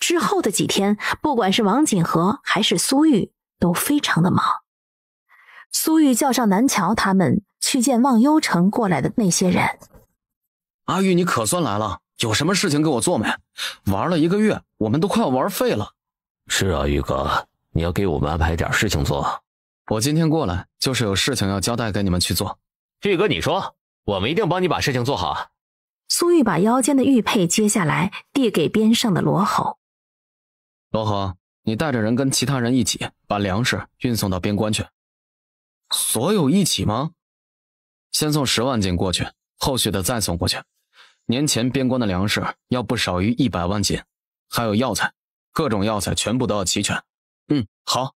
之后的几天，不管是王锦和还是苏玉，都非常的忙。苏玉叫上南桥他们去见忘忧城过来的那些人。阿玉，你可算来了，有什么事情给我做没？玩了一个月，我们都快要玩废了。是啊，玉哥，你要给我们安排点事情做。我今天过来就是有事情要交代给你们去做。玉哥，你说，我们一定帮你把事情做好。苏玉把腰间的玉佩接下来，递给边上的罗侯。罗恒，你带着人跟其他人一起把粮食运送到边关去。所有一起吗？先送十万斤过去，后续的再送过去。年前边关的粮食要不少于一百万斤，还有药材，各种药材全部都要齐全。嗯，好。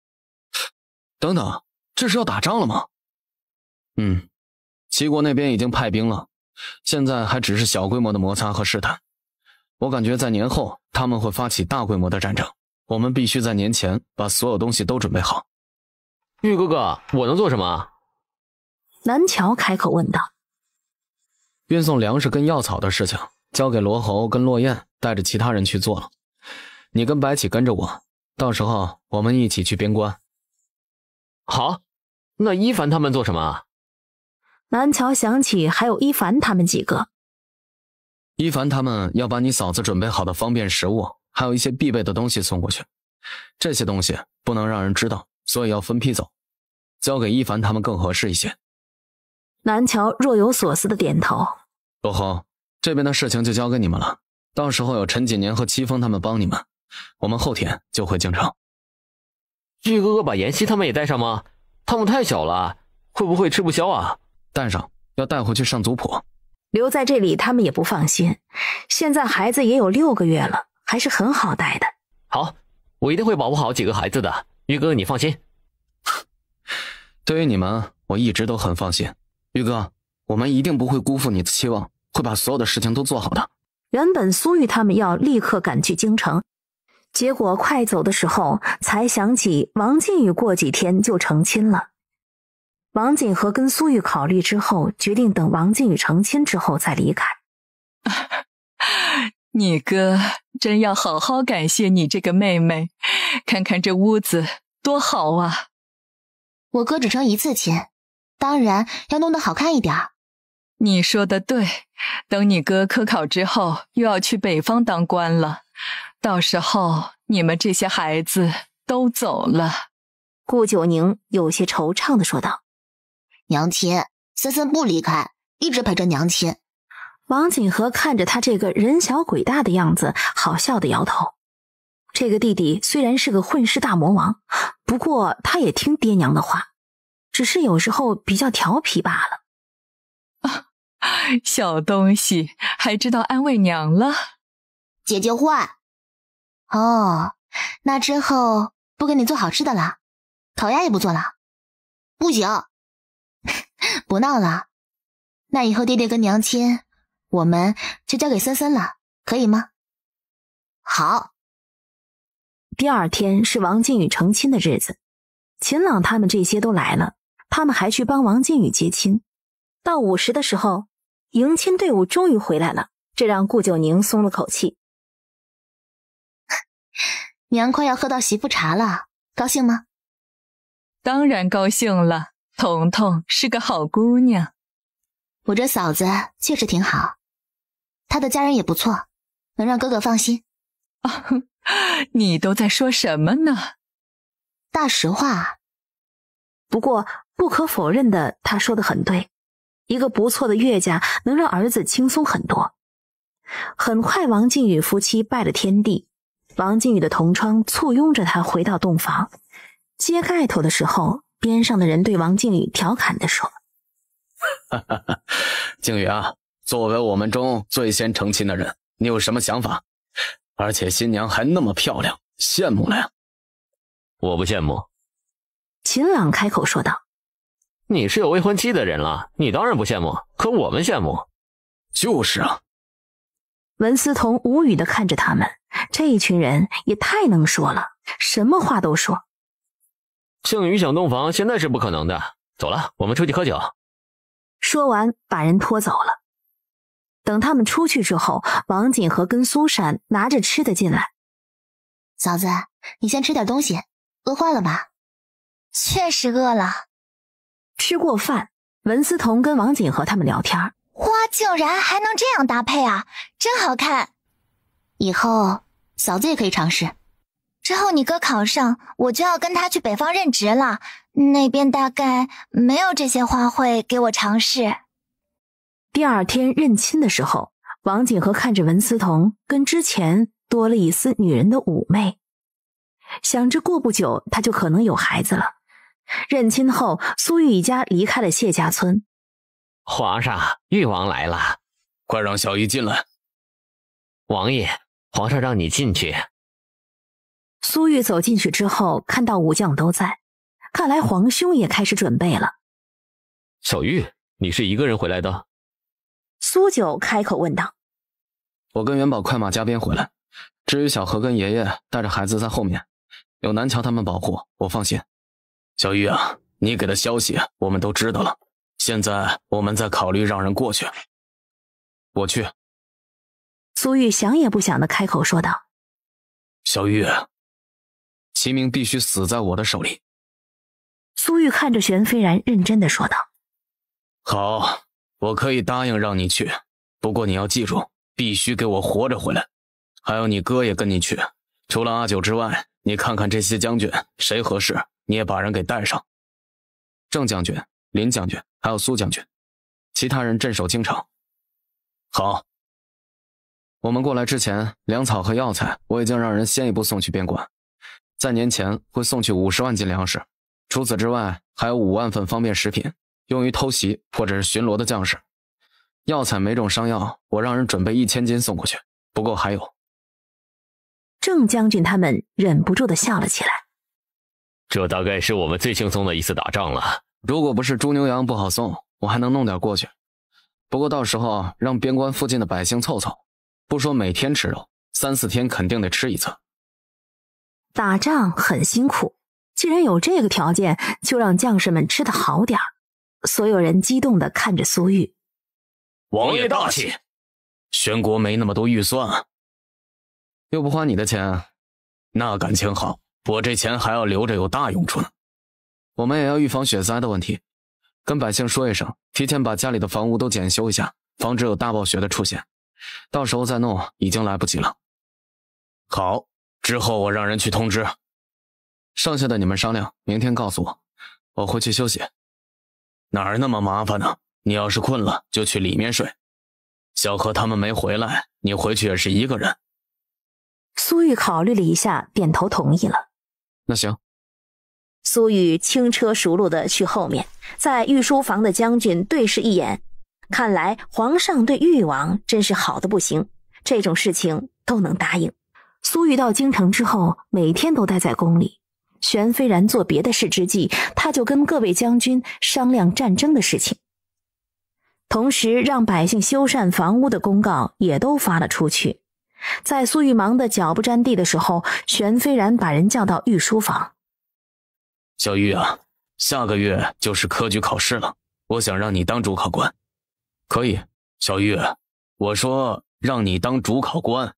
等等，这是要打仗了吗？嗯，齐国那边已经派兵了，现在还只是小规模的摩擦和试探。我感觉在年后他们会发起大规模的战争。我们必须在年前把所有东西都准备好，玉哥哥，我能做什么？南桥开口问道。运送粮食跟药草的事情交给罗侯跟落雁带着其他人去做了，你跟白起跟着我，到时候我们一起去边关。好，那一凡他们做什么？南桥想起还有一凡他们几个，一凡他们要把你嫂子准备好的方便食物。还有一些必备的东西送过去，这些东西不能让人知道，所以要分批走，交给一凡他们更合适一些。南桥若有所思的点头。罗恒，这边的事情就交给你们了，到时候有陈锦年和齐峰他们帮你们，我们后天就回京城。玉哥哥把妍希他们也带上吗？他们太小了，会不会吃不消啊？带上，要带回去上族谱。留在这里他们也不放心，现在孩子也有六个月了。还是很好带的。好，我一定会保护好几个孩子的。玉哥，你放心。对于你们，我一直都很放心。玉哥，我们一定不会辜负你的期望，会把所有的事情都做好的。原本苏玉他们要立刻赶去京城，结果快走的时候才想起王靖宇过几天就成亲了。王锦和跟苏玉考虑之后，决定等王靖宇成亲之后再离开。你哥真要好好感谢你这个妹妹，看看这屋子多好啊！我哥只装一次钱，当然要弄得好看一点。你说的对，等你哥科考之后，又要去北方当官了，到时候你们这些孩子都走了。顾九宁有些惆怅的说道：“娘亲，森森不离开，一直陪着娘亲。”王锦和看着他这个人小鬼大的样子，好笑的摇头。这个弟弟虽然是个混世大魔王，不过他也听爹娘的话，只是有时候比较调皮罢了。啊，小东西还知道安慰娘了，姐姐坏。哦，那之后不给你做好吃的了，烤鸭也不做了，不行，不闹了。那以后爹爹跟娘亲。我们就交给森森了，可以吗？好。第二天是王靖宇成亲的日子，秦朗他们这些都来了，他们还去帮王靖宇接亲。到午时的时候，迎亲队伍终于回来了，这让顾九宁松了口气。娘快要喝到媳妇茶了，高兴吗？当然高兴了，彤彤是个好姑娘，我这嫂子确实挺好。他的家人也不错，能让哥哥放心。啊，你都在说什么呢？大实话。不过不可否认的，他说的很对，一个不错的岳家能让儿子轻松很多。很快，王靖宇夫妻拜了天地，王靖宇的同窗簇拥着他回到洞房，揭盖头的时候，边上的人对王靖宇调侃的说：“哈哈，靖宇啊。”作为我们中最先成亲的人，你有什么想法？而且新娘还那么漂亮，羡慕了呀！我不羡慕。秦朗开口说道：“你是有未婚妻的人了，你当然不羡慕。可我们羡慕。”就是啊。文思彤无语的看着他们，这一群人也太能说了，什么话都说。庆余想洞房现在是不可能的，走了，我们出去喝酒。说完，把人拖走了。等他们出去之后，王锦和跟苏珊拿着吃的进来。嫂子，你先吃点东西，饿坏了吧？确实饿了。吃过饭，文思彤跟王锦和他们聊天。花竟然还能这样搭配啊，真好看！以后嫂子也可以尝试。之后你哥考上，我就要跟他去北方任职了，那边大概没有这些花卉给我尝试。第二天认亲的时候，王景和看着文思彤，跟之前多了一丝女人的妩媚，想着过不久他就可能有孩子了。认亲后，苏玉一家离开了谢家村。皇上，誉王来了，快让小玉进来。王爷，皇上让你进去。苏玉走进去之后，看到武将都在，看来皇兄也开始准备了。小玉，你是一个人回来的？苏九开口问道：“我跟元宝快马加鞭回来，至于小何跟爷爷带着孩子在后面，有南桥他们保护，我放心。小玉啊，你给的消息我们都知道了，现在我们在考虑让人过去。我去。”苏玉想也不想的开口说道：“小玉，齐明必须死在我的手里。”苏玉看着玄非然，认真的说道：“好。”我可以答应让你去，不过你要记住，必须给我活着回来。还有你哥也跟你去，除了阿九之外，你看看这些将军谁合适，你也把人给带上。郑将军、林将军还有苏将军，其他人镇守京城。好，我们过来之前，粮草和药材我已经让人先一步送去边关，在年前会送去五十万斤粮食，除此之外还有五万份方便食品。用于偷袭或者是巡逻的将士，药材每种伤药，我让人准备一千斤送过去。不过还有，郑将军他们忍不住的笑了起来。这大概是我们最轻松的一次打仗了。如果不是猪牛羊不好送，我还能弄点过去。不过到时候让边关附近的百姓凑凑，不说每天吃肉，三四天肯定得吃一次。打仗很辛苦，既然有这个条件，就让将士们吃的好点儿。所有人激动的看着苏玉。王爷大气，宣国没那么多预算，又不花你的钱，那感情好。我这钱还要留着，有大用处呢。我们也要预防雪灾的问题，跟百姓说一声，提前把家里的房屋都检修一下，防止有大暴雪的出现。到时候再弄，已经来不及了。好，之后我让人去通知，剩下的你们商量，明天告诉我。我回去休息。哪儿那么麻烦呢？你要是困了，就去里面睡。小何他们没回来，你回去也是一个人。苏玉考虑了一下，点头同意了。那行。苏玉轻车熟路的去后面，在御书房的将军对视一眼，看来皇上对誉王真是好的不行，这种事情都能答应。苏玉到京城之后，每天都待在宫里。玄非然做别的事之际，他就跟各位将军商量战争的事情，同时让百姓修缮房屋的公告也都发了出去。在苏玉忙得脚不沾地的时候，玄非然把人叫到御书房：“小玉啊，下个月就是科举考试了，我想让你当主考官，可以？”小玉，我说让你当主考官，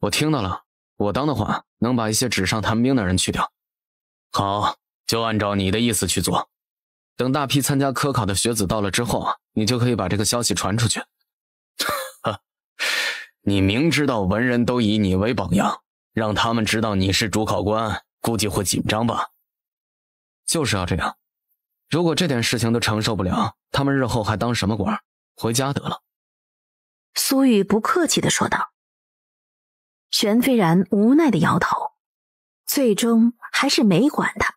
我听到了，我当的话。能把一些纸上谈兵的人去掉，好，就按照你的意思去做。等大批参加科考的学子到了之后，你就可以把这个消息传出去。你明知道文人都以你为榜样，让他们知道你是主考官，估计会紧张吧？就是要这样，如果这点事情都承受不了，他们日后还当什么官？回家得了。苏雨不客气的说道。玄非然无奈的摇头，最终还是没管他。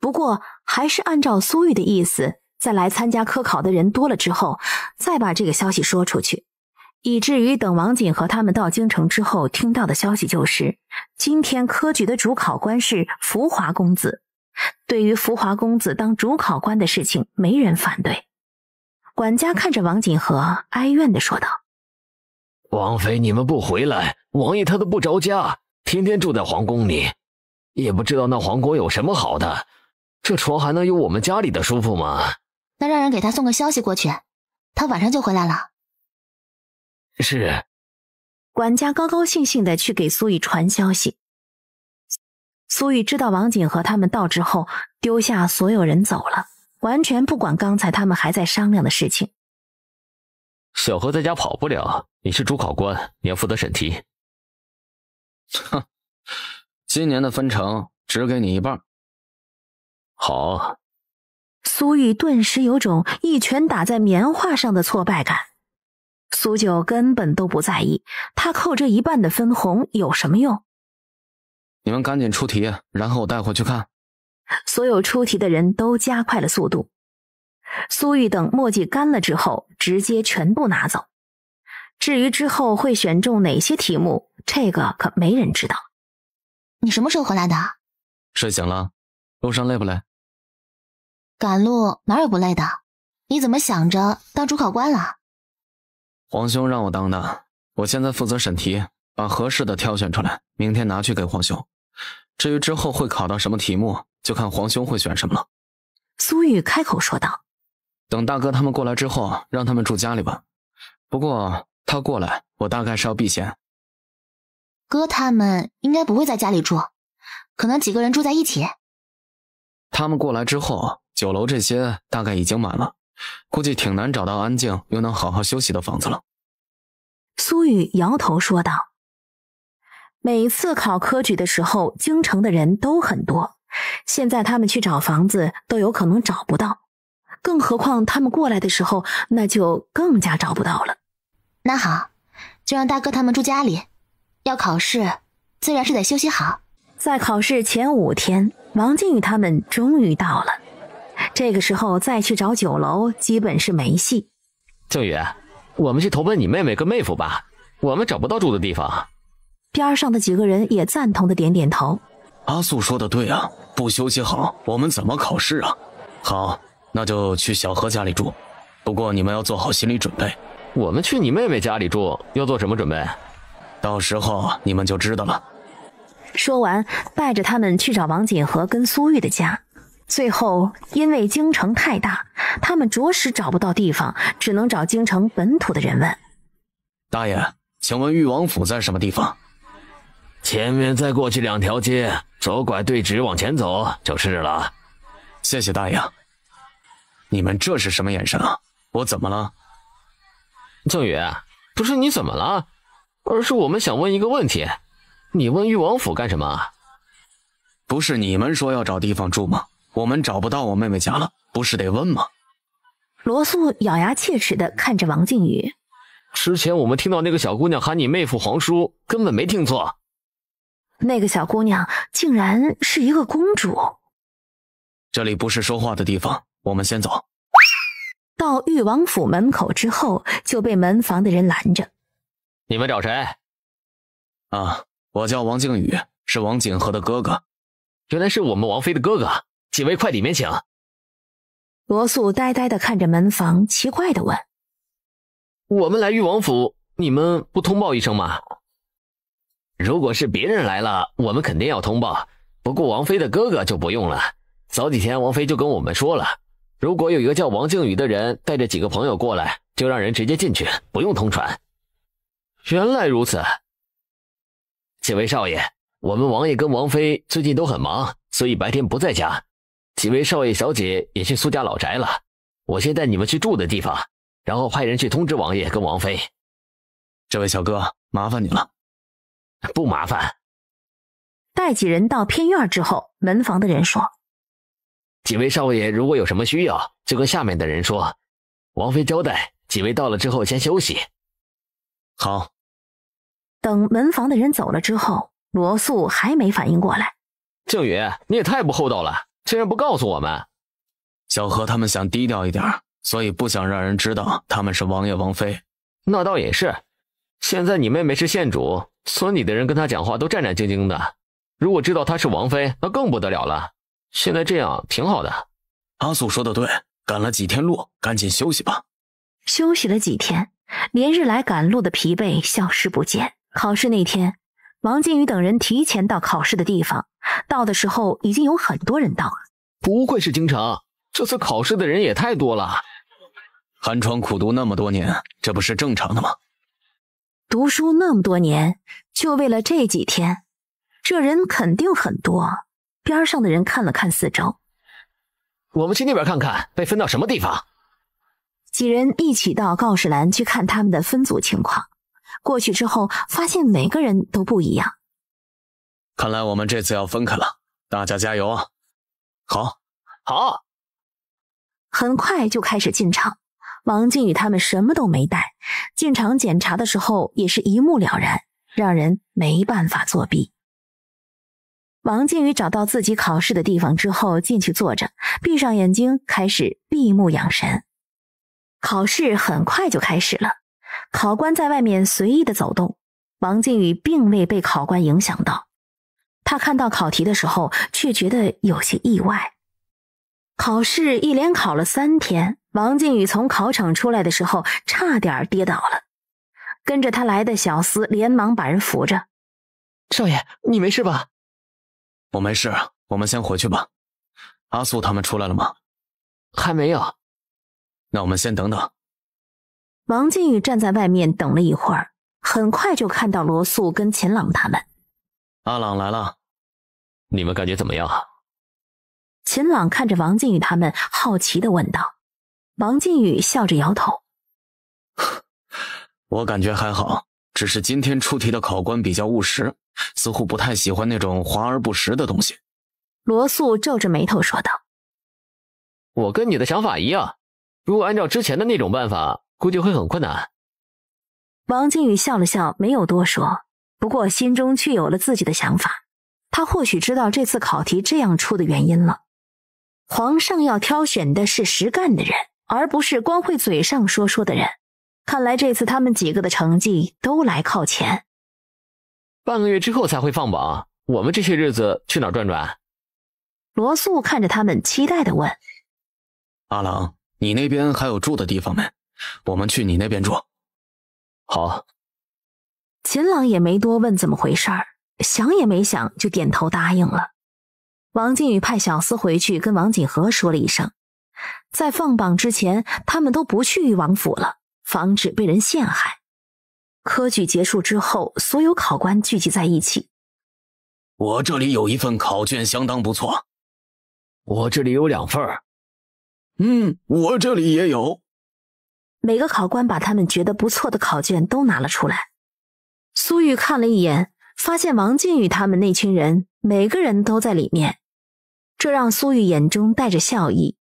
不过，还是按照苏玉的意思，在来参加科考的人多了之后，再把这个消息说出去。以至于等王锦和他们到京城之后，听到的消息就是：今天科举的主考官是福华公子。对于福华公子当主考官的事情，没人反对。管家看着王锦和，哀怨的说道。王妃，你们不回来，王爷他都不着家，天天住在皇宫里，也不知道那皇宫有什么好的。这床还能有我们家里的舒服吗？那让人给他送个消息过去，他晚上就回来了。是。管家高高兴兴的去给苏玉传消息。苏玉知道王景和他们到之后，丢下所有人走了，完全不管刚才他们还在商量的事情。小何在家跑不了，你是主考官，你要负责审题。哼，今年的分成只给你一半。好。苏玉顿时有种一拳打在棉花上的挫败感。苏九根本都不在意，他扣这一半的分红有什么用？你们赶紧出题，然后我带回去看。所有出题的人都加快了速度。苏玉等墨迹干了之后，直接全部拿走。至于之后会选中哪些题目，这个可没人知道。你什么时候回来的？睡醒了，路上累不累？赶路哪有不累的？你怎么想着当主考官了？皇兄让我当的，我现在负责审题，把合适的挑选出来，明天拿去给皇兄。至于之后会考到什么题目，就看皇兄会选什么了。苏玉开口说道。等大哥他们过来之后，让他们住家里吧。不过他过来，我大概是要避嫌。哥他们应该不会在家里住，可能几个人住在一起。他们过来之后，酒楼这些大概已经满了，估计挺难找到安静又能好好休息的房子了。苏雨摇头说道：“每次考科举的时候，京城的人都很多，现在他们去找房子，都有可能找不到。”更何况他们过来的时候，那就更加找不到了。那好，就让大哥他们住家里。要考试，自然是得休息好。在考试前五天，王靖宇他们终于到了。这个时候再去找酒楼，基本是没戏。靖宇，我们去投奔你妹妹跟妹夫吧。我们找不到住的地方。边上的几个人也赞同的点点头。阿素说的对啊，不休息好，我们怎么考试啊？好。那就去小何家里住，不过你们要做好心理准备。我们去你妹妹家里住要做什么准备？到时候你们就知道了。说完，带着他们去找王锦和跟苏玉的家。最后，因为京城太大，他们着实找不到地方，只能找京城本土的人问。大爷，请问裕王府在什么地方？前面再过去两条街，左拐对直往前走就是了。谢谢大爷。你们这是什么眼神啊？我怎么了？郑宇，不是你怎么了，而是我们想问一个问题：你问裕王府干什么？不是你们说要找地方住吗？我们找不到我妹妹家了，不是得问吗？罗素咬牙切齿地看着王靖宇。之前我们听到那个小姑娘喊你妹夫皇叔，根本没听错。那个小姑娘竟然是一个公主。这里不是说话的地方。我们先走。到豫王府门口之后，就被门房的人拦着：“你们找谁？”“啊，我叫王靖宇，是王景和的哥哥。”“原来是我们王妃的哥哥，几位快里面请。”罗素呆呆的看着门房，奇怪的问：“我们来豫王府，你们不通报一声吗？”“如果是别人来了，我们肯定要通报，不过王妃的哥哥就不用了。早几天王妃就跟我们说了。”如果有一个叫王靖宇的人带着几个朋友过来，就让人直接进去，不用通传。原来如此。几位少爷，我们王爷跟王妃最近都很忙，所以白天不在家。几位少爷小姐也去苏家老宅了。我先带你们去住的地方，然后派人去通知王爷跟王妃。这位小哥，麻烦你了。不麻烦。带几人到偏院之后，门房的人说。几位少爷，如果有什么需要，就跟下面的人说。王妃交代，几位到了之后先休息。好。等门房的人走了之后，罗素还没反应过来。靖宇，你也太不厚道了，竟然不告诉我们。小何他们想低调一点，所以不想让人知道他们是王爷王妃。那倒也是。现在你妹妹是县主，村里的人跟她讲话都战战兢兢的。如果知道她是王妃，那更不得了了。现在这样挺好的，阿素说的对，赶了几天路，赶紧休息吧。休息了几天，连日来赶路的疲惫消失不见。考试那天，王靖宇等人提前到考试的地方，到的时候已经有很多人到了。不愧是京城，这次考试的人也太多了。寒窗苦读那么多年，这不是正常的吗？读书那么多年，就为了这几天，这人肯定很多。边上的人看了看四周，我们去那边看看被分到什么地方。几人一起到告示栏去看他们的分组情况。过去之后，发现每个人都不一样。看来我们这次要分开了，大家加油啊！好，好。很快就开始进场。王静宇他们什么都没带，进场检查的时候也是一目了然，让人没办法作弊。王靖宇找到自己考试的地方之后，进去坐着，闭上眼睛，开始闭目养神。考试很快就开始了，考官在外面随意的走动，王靖宇并未被考官影响到。他看到考题的时候，却觉得有些意外。考试一连考了三天，王靖宇从考场出来的时候，差点跌倒了。跟着他来的小厮连忙把人扶着：“少爷，你没事吧？”我没事，我们先回去吧。阿素他们出来了吗？还没有。那我们先等等。王靖宇站在外面等了一会儿，很快就看到罗素跟秦朗他们。阿朗来了，你们感觉怎么样？秦朗看着王靖宇他们，好奇的问道。王靖宇笑着摇头：“ 我感觉还好，只是今天出题的考官比较务实。”似乎不太喜欢那种华而不实的东西，罗素皱着眉头说道：“我跟你的想法一样，如果按照之前的那种办法，估计会很困难。”王靖宇笑了笑，没有多说，不过心中却有了自己的想法。他或许知道这次考题这样出的原因了：皇上要挑选的是实干的人，而不是光会嘴上说说的人。看来这次他们几个的成绩都来靠前。半个月之后才会放榜，我们这些日子去哪儿转转？罗素看着他们，期待的问：“阿郎，你那边还有住的地方没？我们去你那边住。”好。秦朗也没多问怎么回事，想也没想就点头答应了。王靖宇派小厮回去跟王锦和说了一声，在放榜之前他们都不去王府了，防止被人陷害。科举结束之后，所有考官聚集在一起。我这里有一份考卷，相当不错。我这里有两份。嗯，我这里也有。每个考官把他们觉得不错的考卷都拿了出来。苏玉看了一眼，发现王靖宇他们那群人每个人都在里面，这让苏玉眼中带着笑意。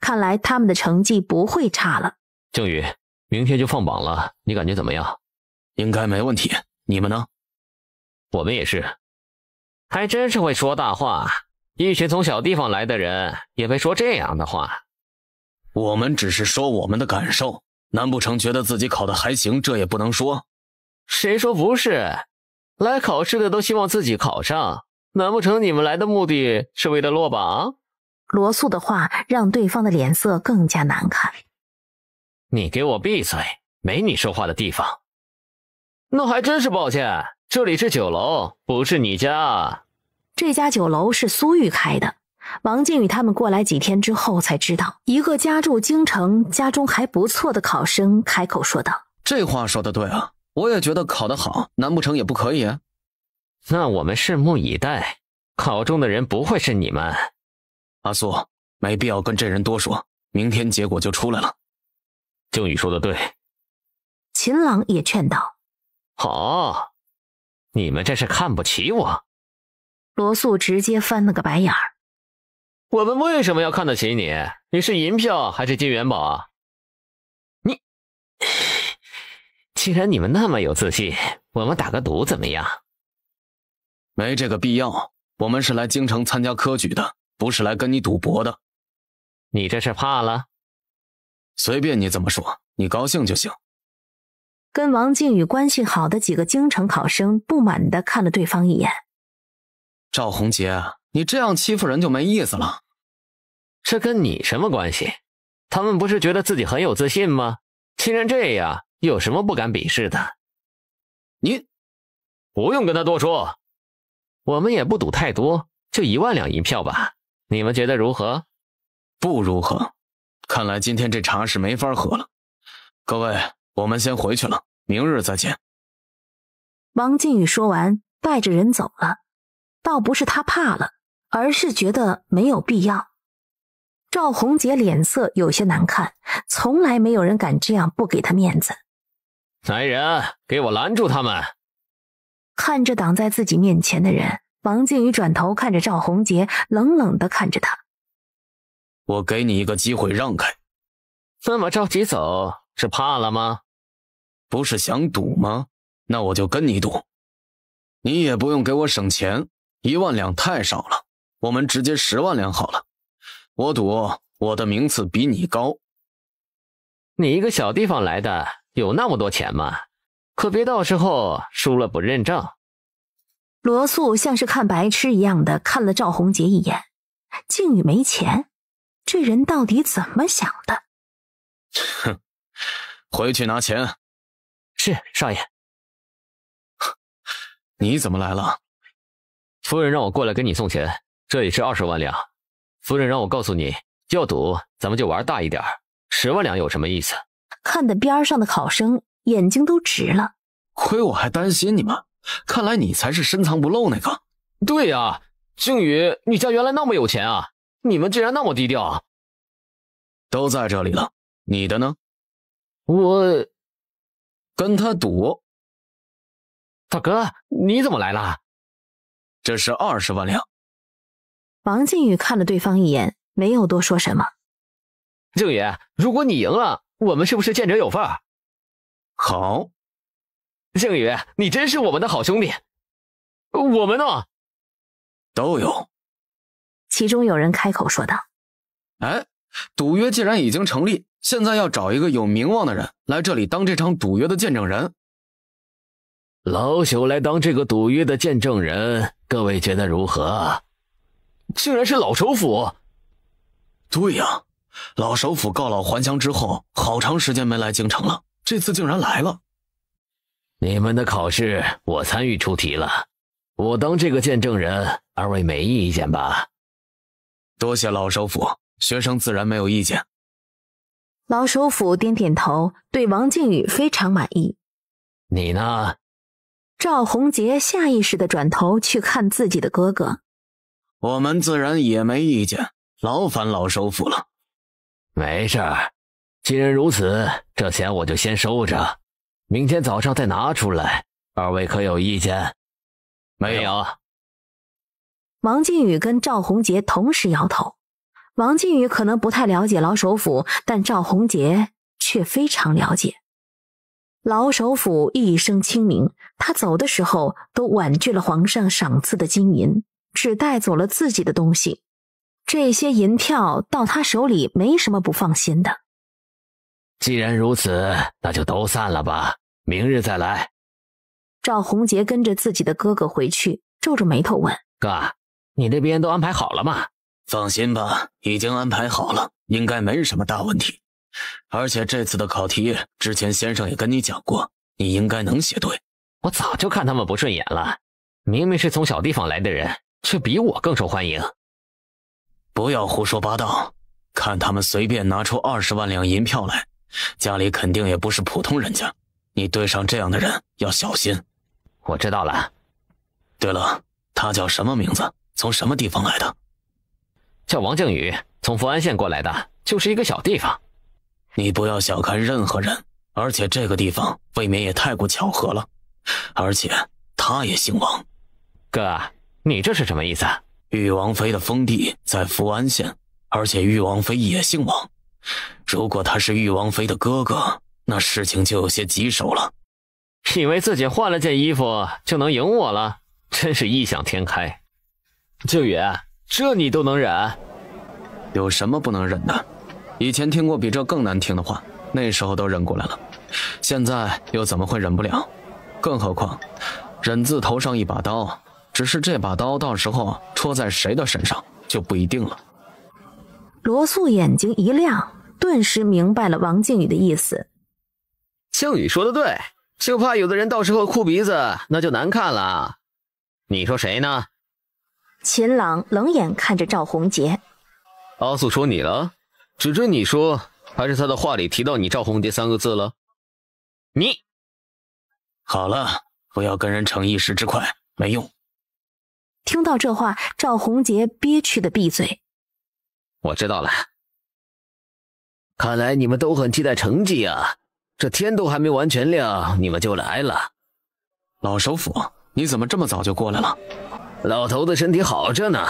看来他们的成绩不会差了。靖宇，明天就放榜了，你感觉怎么样？应该没问题，你们呢？我们也是，还真是会说大话。一群从小地方来的人，也会说这样的话。我们只是说我们的感受，难不成觉得自己考的还行，这也不能说？谁说不是？来考试的都希望自己考上，难不成你们来的目的是为了落榜？罗素的话让对方的脸色更加难看。你给我闭嘴，没你说话的地方。那还真是抱歉，这里是酒楼，不是你家。这家酒楼是苏玉开的。王靖宇他们过来几天之后才知道。一个家住京城、家中还不错的考生开口说道：“这话说的对啊，我也觉得考得好，难不成也不可以？”那我们拭目以待，考中的人不会是你们。阿苏，没必要跟这人多说，明天结果就出来了。靖宇说的对，秦朗也劝道。好，你们这是看不起我。罗素直接翻了个白眼儿。我们为什么要看得起你？你是银票还是金元宝啊？你，既然你们那么有自信，我们打个赌怎么样？没这个必要，我们是来京城参加科举的，不是来跟你赌博的。你这是怕了？随便你怎么说，你高兴就行。跟王靖宇关系好的几个京城考生不满地看了对方一眼。赵宏杰，你这样欺负人就没意思了。这跟你什么关系？他们不是觉得自己很有自信吗？既然这样，有什么不敢比试的？你不用跟他多说，我们也不赌太多，就一万两银票吧。你们觉得如何？不如何。看来今天这茶是没法喝了，各位。我们先回去了，明日再见。王靖宇说完，带着人走了。倒不是他怕了，而是觉得没有必要。赵红杰脸色有些难看，从来没有人敢这样不给他面子。来人，给我拦住他们！看着挡在自己面前的人，王靖宇转头看着赵红杰，冷冷的看着他：“我给你一个机会，让开。”那么着急走，是怕了吗？不是想赌吗？那我就跟你赌，你也不用给我省钱，一万两太少了，我们直接十万两好了。我赌我的名次比你高。你一个小地方来的，有那么多钱吗？可别到时候输了不认账。罗素像是看白痴一样的看了赵红杰一眼，靖宇没钱，这人到底怎么想的？哼，回去拿钱。是少爷，你怎么来了？夫人让我过来给你送钱，这里是二十万两。夫人让我告诉你，要赌咱们就玩大一点，十万两有什么意思？看的边上的考生眼睛都直了。亏我还担心你们，看来你才是深藏不露那个。对呀，靖宇，你家原来那么有钱啊，你们竟然那么低调。啊！都在这里了，你的呢？我。跟他赌，大哥，你怎么来了？这是二十万两。王靖宇看了对方一眼，没有多说什么。靖宇，如果你赢了，我们是不是见者有份？好。靖宇，你真是我们的好兄弟。我们呢？都有。其中有人开口说道：“哎，赌约既然已经成立。”现在要找一个有名望的人来这里当这场赌约的见证人。老朽来当这个赌约的见证人，各位觉得如何？竟然是老首府。对呀，老首府告老还乡之后，好长时间没来京城了，这次竟然来了。你们的考试我参与出题了，我当这个见证人，二位没意见吧？多谢老首府，学生自然没有意见。老首府点点头，对王靖宇非常满意。你呢？赵宏杰下意识的转头去看自己的哥哥。我们自然也没意见，劳烦老首府了。没事，既然如此，这钱我就先收着，明天早上再拿出来。二位可有意见？没有。王靖宇跟赵宏杰同时摇头。王靖宇可能不太了解老首府，但赵宏杰却非常了解。老首府一生清明，他走的时候都婉拒了皇上赏赐的金银，只带走了自己的东西。这些银票到他手里没什么不放心的。既然如此，那就都散了吧，明日再来。赵宏杰跟着自己的哥哥回去，皱着眉头问：“哥，你那边都安排好了吗？”放心吧，已经安排好了，应该没什么大问题。而且这次的考题，之前先生也跟你讲过，你应该能写对。我早就看他们不顺眼了，明明是从小地方来的人，却比我更受欢迎。不要胡说八道，看他们随便拿出二十万两银票来，家里肯定也不是普通人家。你对上这样的人要小心。我知道了。对了，他叫什么名字？从什么地方来的？叫王靖宇，从福安县过来的，就是一个小地方。你不要小看任何人，而且这个地方未免也太过巧合了。而且他也姓王，哥，你这是什么意思？玉王妃的封地在福安县，而且玉王妃也姓王。如果他是玉王妃的哥哥，那事情就有些棘手了。以为自己换了件衣服就能赢我了，真是异想天开。靖宇。这你都能忍，有什么不能忍的？以前听过比这更难听的话，那时候都忍过来了，现在又怎么会忍不了？更何况，忍字头上一把刀，只是这把刀到时候戳在谁的身上就不一定了。罗素眼睛一亮，顿时明白了王靖宇的意思。靖宇说的对，就怕有的人到时候哭鼻子，那就难看了。你说谁呢？秦朗冷眼看着赵红杰，阿素说你了，指着你说，还是他的话里提到你赵红杰三个字了？你，好了，不要跟人逞一时之快，没用。听到这话，赵红杰憋屈的闭嘴。我知道了，看来你们都很期待成绩啊，这天都还没完全亮，你们就来了。老首府，你怎么这么早就过来了？老头子身体好着呢，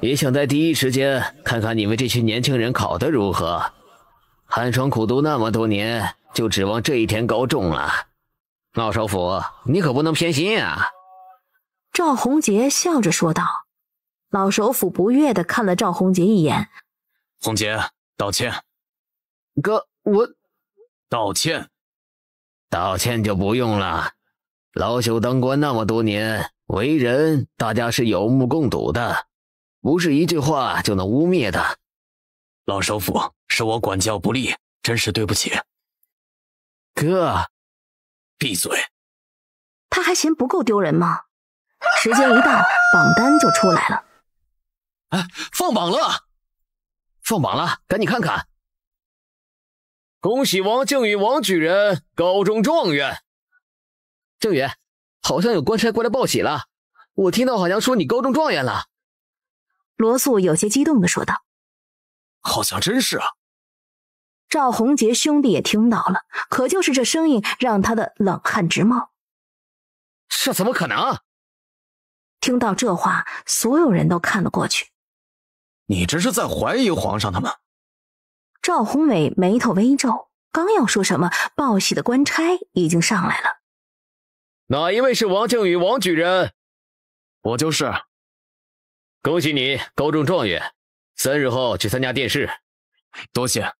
也想在第一时间看看你们这些年轻人考的如何。寒窗苦读那么多年，就指望这一天高中了。老首府，你可不能偏心呀！赵宏杰笑着说道。老首府不悦的看了赵宏杰一眼，宏杰，道歉。哥，我，道歉。道歉就不用了。老朽当官那么多年。为人，大家是有目共睹的，不是一句话就能污蔑的。老首府，是我管教不力，真是对不起。哥，闭嘴！他还嫌不够丢人吗？时间一到，榜单就出来了。哎，放榜了！放榜了，赶紧看看！恭喜王靖宇王举人高中状元。靖宇。好像有官差过来报喜了，我听到好像说你高中状元了。罗素有些激动的说道：“好像真是啊。”赵宏杰兄弟也听到了，可就是这声音让他的冷汗直冒。这怎么可能？听到这话，所有人都看了过去。你这是在怀疑皇上他们？赵宏伟眉头微皱，刚要说什么，报喜的官差已经上来了。哪一位是王靖宇，王举人？我就是。恭喜你高中状元，三日后去参加殿试。多谢。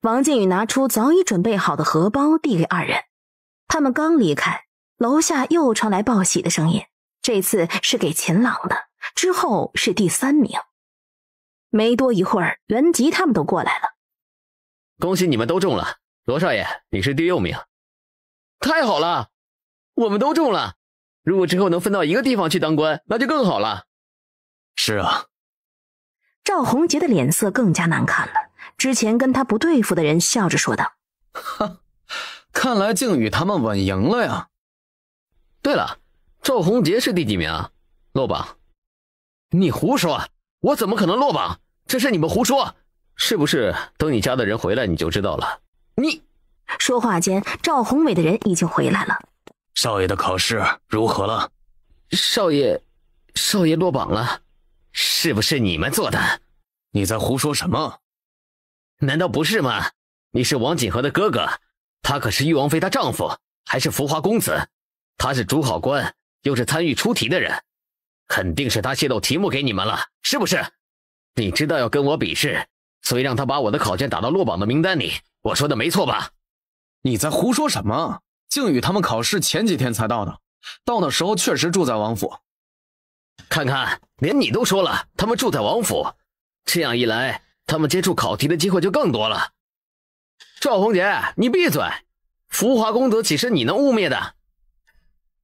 王靖宇拿出早已准备好的荷包递给二人。他们刚离开，楼下又传来报喜的声音，这次是给秦朗的，之后是第三名。没多一会儿，袁吉他们都过来了。恭喜你们都中了，罗少爷，你是第六名。太好了！我们都中了，如果之后能分到一个地方去当官，那就更好了。是啊，赵宏杰的脸色更加难看了。之前跟他不对付的人笑着说道：“哈，看来靖宇他们稳赢了呀。”对了，赵宏杰是第几名啊？落榜？你胡说！我怎么可能落榜？这是你们胡说！是不是？等你家的人回来你就知道了。你说话间，赵宏伟的人已经回来了。少爷的考试如何了？少爷，少爷落榜了，是不是你们做的？你在胡说什么？难道不是吗？你是王景和的哥哥，他可是玉王妃，她丈夫还是浮华公子，他是主考官，又是参与出题的人，肯定是他泄露题目给你们了，是不是？你知道要跟我比试，所以让他把我的考卷打到落榜的名单里，我说的没错吧？你在胡说什么？靖宇他们考试前几天才到的，到的时候确实住在王府。看看，连你都说了，他们住在王府，这样一来，他们接触考题的机会就更多了。赵红杰，你闭嘴！浮华公子岂是你能污蔑的？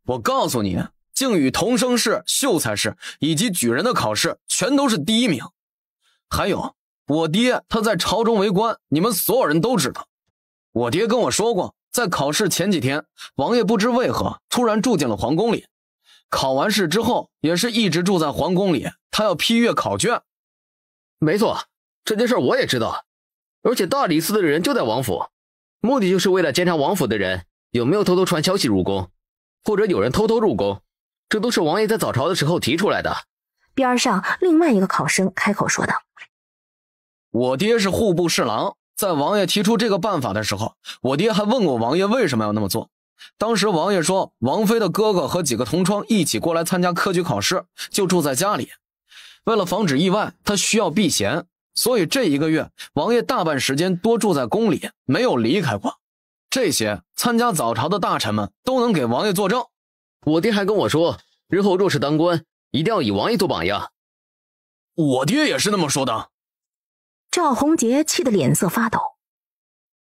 我告诉你，靖宇同生试、秀才试以及举人的考试，全都是第一名。还有，我爹他在朝中为官，你们所有人都知道。我爹跟我说过。在考试前几天，王爷不知为何突然住进了皇宫里。考完试之后，也是一直住在皇宫里。他要批阅考卷。没错，这件事我也知道。而且大理寺的人就在王府，目的就是为了监察王府的人有没有偷偷传消息入宫，或者有人偷偷入宫。这都是王爷在早朝的时候提出来的。边上另外一个考生开口说道：“我爹是户部侍郎。”在王爷提出这个办法的时候，我爹还问过王爷为什么要那么做。当时王爷说，王妃的哥哥和几个同窗一起过来参加科举考试，就住在家里。为了防止意外，他需要避嫌，所以这一个月，王爷大半时间多住在宫里，没有离开过。这些参加早朝的大臣们都能给王爷作证。我爹还跟我说，日后若是当官，一定要以王爷做榜样。我爹也是那么说的。赵红杰气得脸色发抖。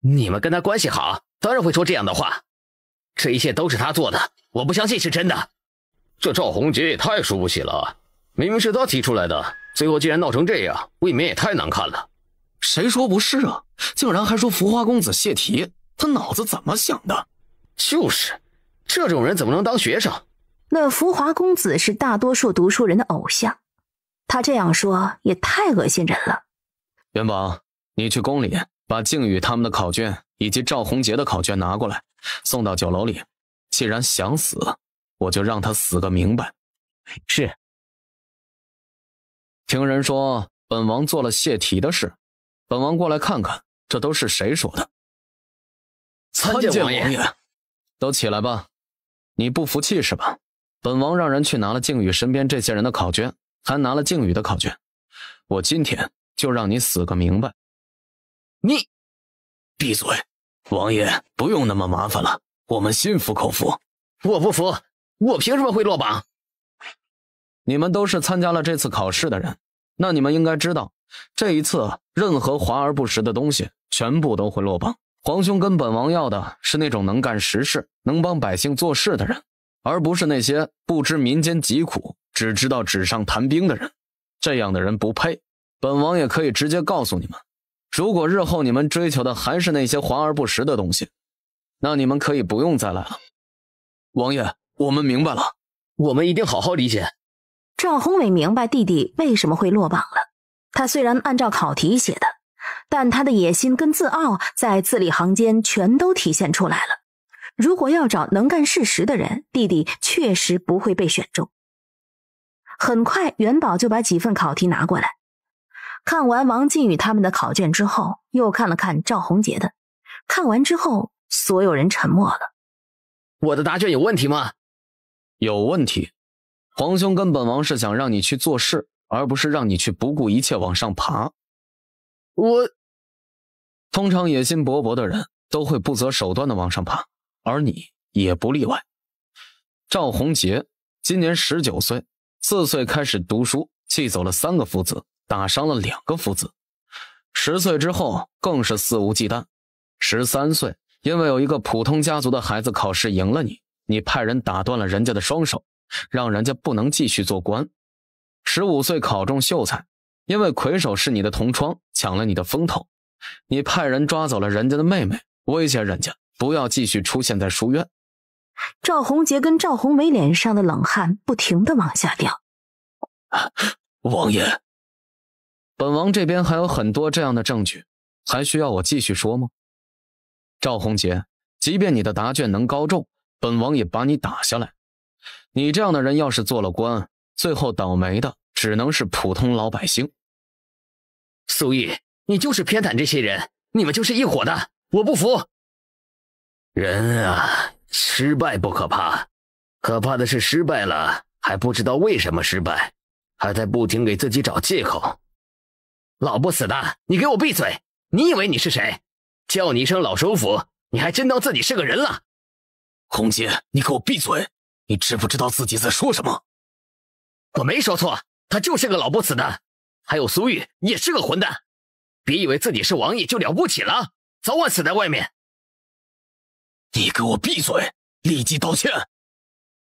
你们跟他关系好，当然会说这样的话。这一切都是他做的，我不相信是真的。这赵红杰也太输不起了，明明是他提出来的，最后竟然闹成这样，未免也太难看了。谁说不是啊？竟然还说浮华公子泄题，他脑子怎么想的？就是，这种人怎么能当学生？那浮华公子是大多数读书人的偶像，他这样说也太恶心人了。元宝，你去宫里把靖宇他们的考卷以及赵宏杰的考卷拿过来，送到酒楼里。既然想死，我就让他死个明白。是。听人说本王做了泄题的事，本王过来看看，这都是谁说的？参见王爷。都起来吧。你不服气是吧？本王让人去拿了靖宇身边这些人的考卷，还拿了靖宇的考卷。我今天。就让你死个明白！你闭嘴！王爷不用那么麻烦了，我们心服口服。我不服，我凭什么会落榜？你们都是参加了这次考试的人，那你们应该知道，这一次任何华而不实的东西全部都会落榜。皇兄跟本王要的是那种能干实事、能帮百姓做事的人，而不是那些不知民间疾苦、只知道纸上谈兵的人。这样的人不配。本王也可以直接告诉你们，如果日后你们追求的还是那些华而不实的东西，那你们可以不用再来了。王爷，我们明白了，我们一定好好理解。赵宏伟明白弟弟为什么会落榜了。他虽然按照考题写的，但他的野心跟自傲在字里行间全都体现出来了。如果要找能干事实的人，弟弟确实不会被选中。很快，元宝就把几份考题拿过来。看完王靖宇他们的考卷之后，又看了看赵红杰的。看完之后，所有人沉默了。我的答卷有问题吗？有问题。皇兄跟本王是想让你去做事，而不是让你去不顾一切往上爬。我。通常野心勃勃的人都会不择手段的往上爬，而你也不例外。赵宏杰今年十九岁，四岁开始读书，气走了三个夫子。打伤了两个父子，十岁之后更是肆无忌惮。十三岁，因为有一个普通家族的孩子考试赢了你，你派人打断了人家的双手，让人家不能继续做官。十五岁考中秀才，因为魁首是你的同窗，抢了你的风头，你派人抓走了人家的妹妹，威胁人家不要继续出现在书院。赵红杰跟赵红梅脸上的冷汗不停的往下掉。王爷。本王这边还有很多这样的证据，还需要我继续说吗？赵宏杰，即便你的答卷能高中，本王也把你打下来。你这样的人要是做了官，最后倒霉的只能是普通老百姓。苏毅，你就是偏袒这些人，你们就是一伙的！我不服。人啊，失败不可怕，可怕的是失败了还不知道为什么失败，还在不停给自己找借口。老不死的，你给我闭嘴！你以为你是谁？叫你一声老首府，你还真当自己是个人了？空杰，你给我闭嘴！你知不知道自己在说什么？我没说错，他就是个老不死的。还有苏玉也是个混蛋。别以为自己是王爷就了不起了，早晚死在外面。你给我闭嘴！立即道歉。